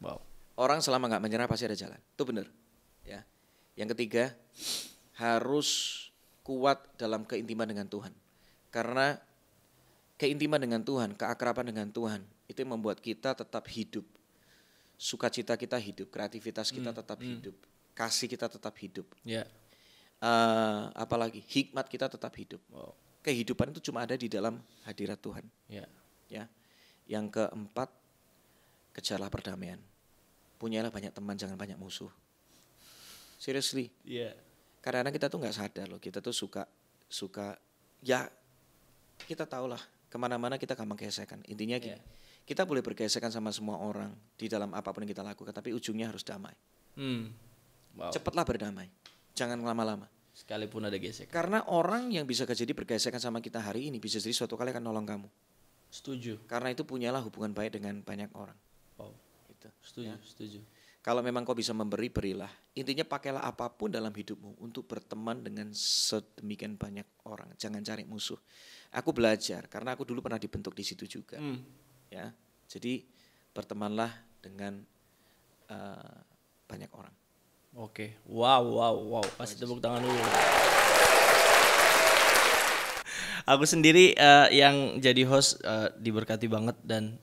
Wow. Orang selama nggak menyerah pasti ada jalan. Itu benar. Ya. Yang ketiga harus kuat dalam keintiman dengan Tuhan. Karena keintiman dengan Tuhan, keakraban dengan Tuhan, itu yang membuat kita tetap hidup. Sukacita kita hidup, kreativitas kita hmm, tetap hmm. hidup, kasih kita tetap hidup. Yeah. Ya. Uh, apalagi hikmat kita tetap hidup. Wow. Kehidupan itu cuma ada di dalam hadirat Tuhan. Yeah. Ya. Yang keempat, kejarlah perdamaian. Punyalah banyak teman, jangan banyak musuh. Seriously. Yeah kadang-kadang kita tuh nggak sadar loh kita tuh suka suka ya kita lah kemana-mana kita gampang gesekan intinya gini yeah. kita boleh bergesekan sama semua orang di dalam apapun yang kita lakukan tapi ujungnya harus damai hmm. wow. cepatlah berdamai jangan lama-lama sekalipun ada gesekan karena orang yang bisa jadi bergesekan sama kita hari ini bisa jadi suatu kali akan nolong kamu setuju karena itu punyalah hubungan baik dengan banyak orang wow. itu setuju ya. setuju kalau memang kau bisa memberi, berilah. Intinya pakailah apapun dalam hidupmu untuk berteman dengan sedemikian banyak orang. Jangan cari musuh. Aku belajar karena aku dulu pernah dibentuk di situ juga. Hmm. Ya, jadi bertemanlah dengan uh, banyak orang. Oke, wow, wow, wow. Kasih tepuk tangan dulu. Aku sendiri uh, yang jadi host uh, diberkati banget dan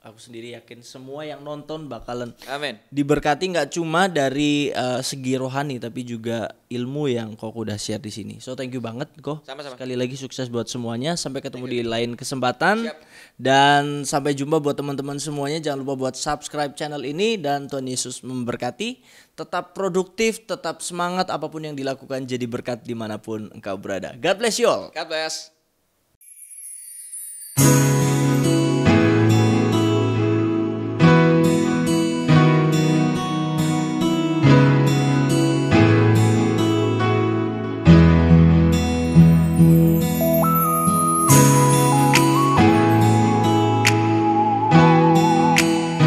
aku sendiri yakin semua yang nonton bakalan amin diberkati nggak cuma dari uh, segi rohani tapi juga ilmu yang kok udah share di sini so thank you banget kok Sama-sama. sekali lagi sukses buat semuanya sampai ketemu di lain kesempatan Siap. dan sampai jumpa buat teman-teman semuanya jangan lupa buat subscribe channel ini dan Tuhan Yesus memberkati tetap produktif tetap semangat apapun yang dilakukan jadi berkat dimanapun engkau berada God bless you all God bless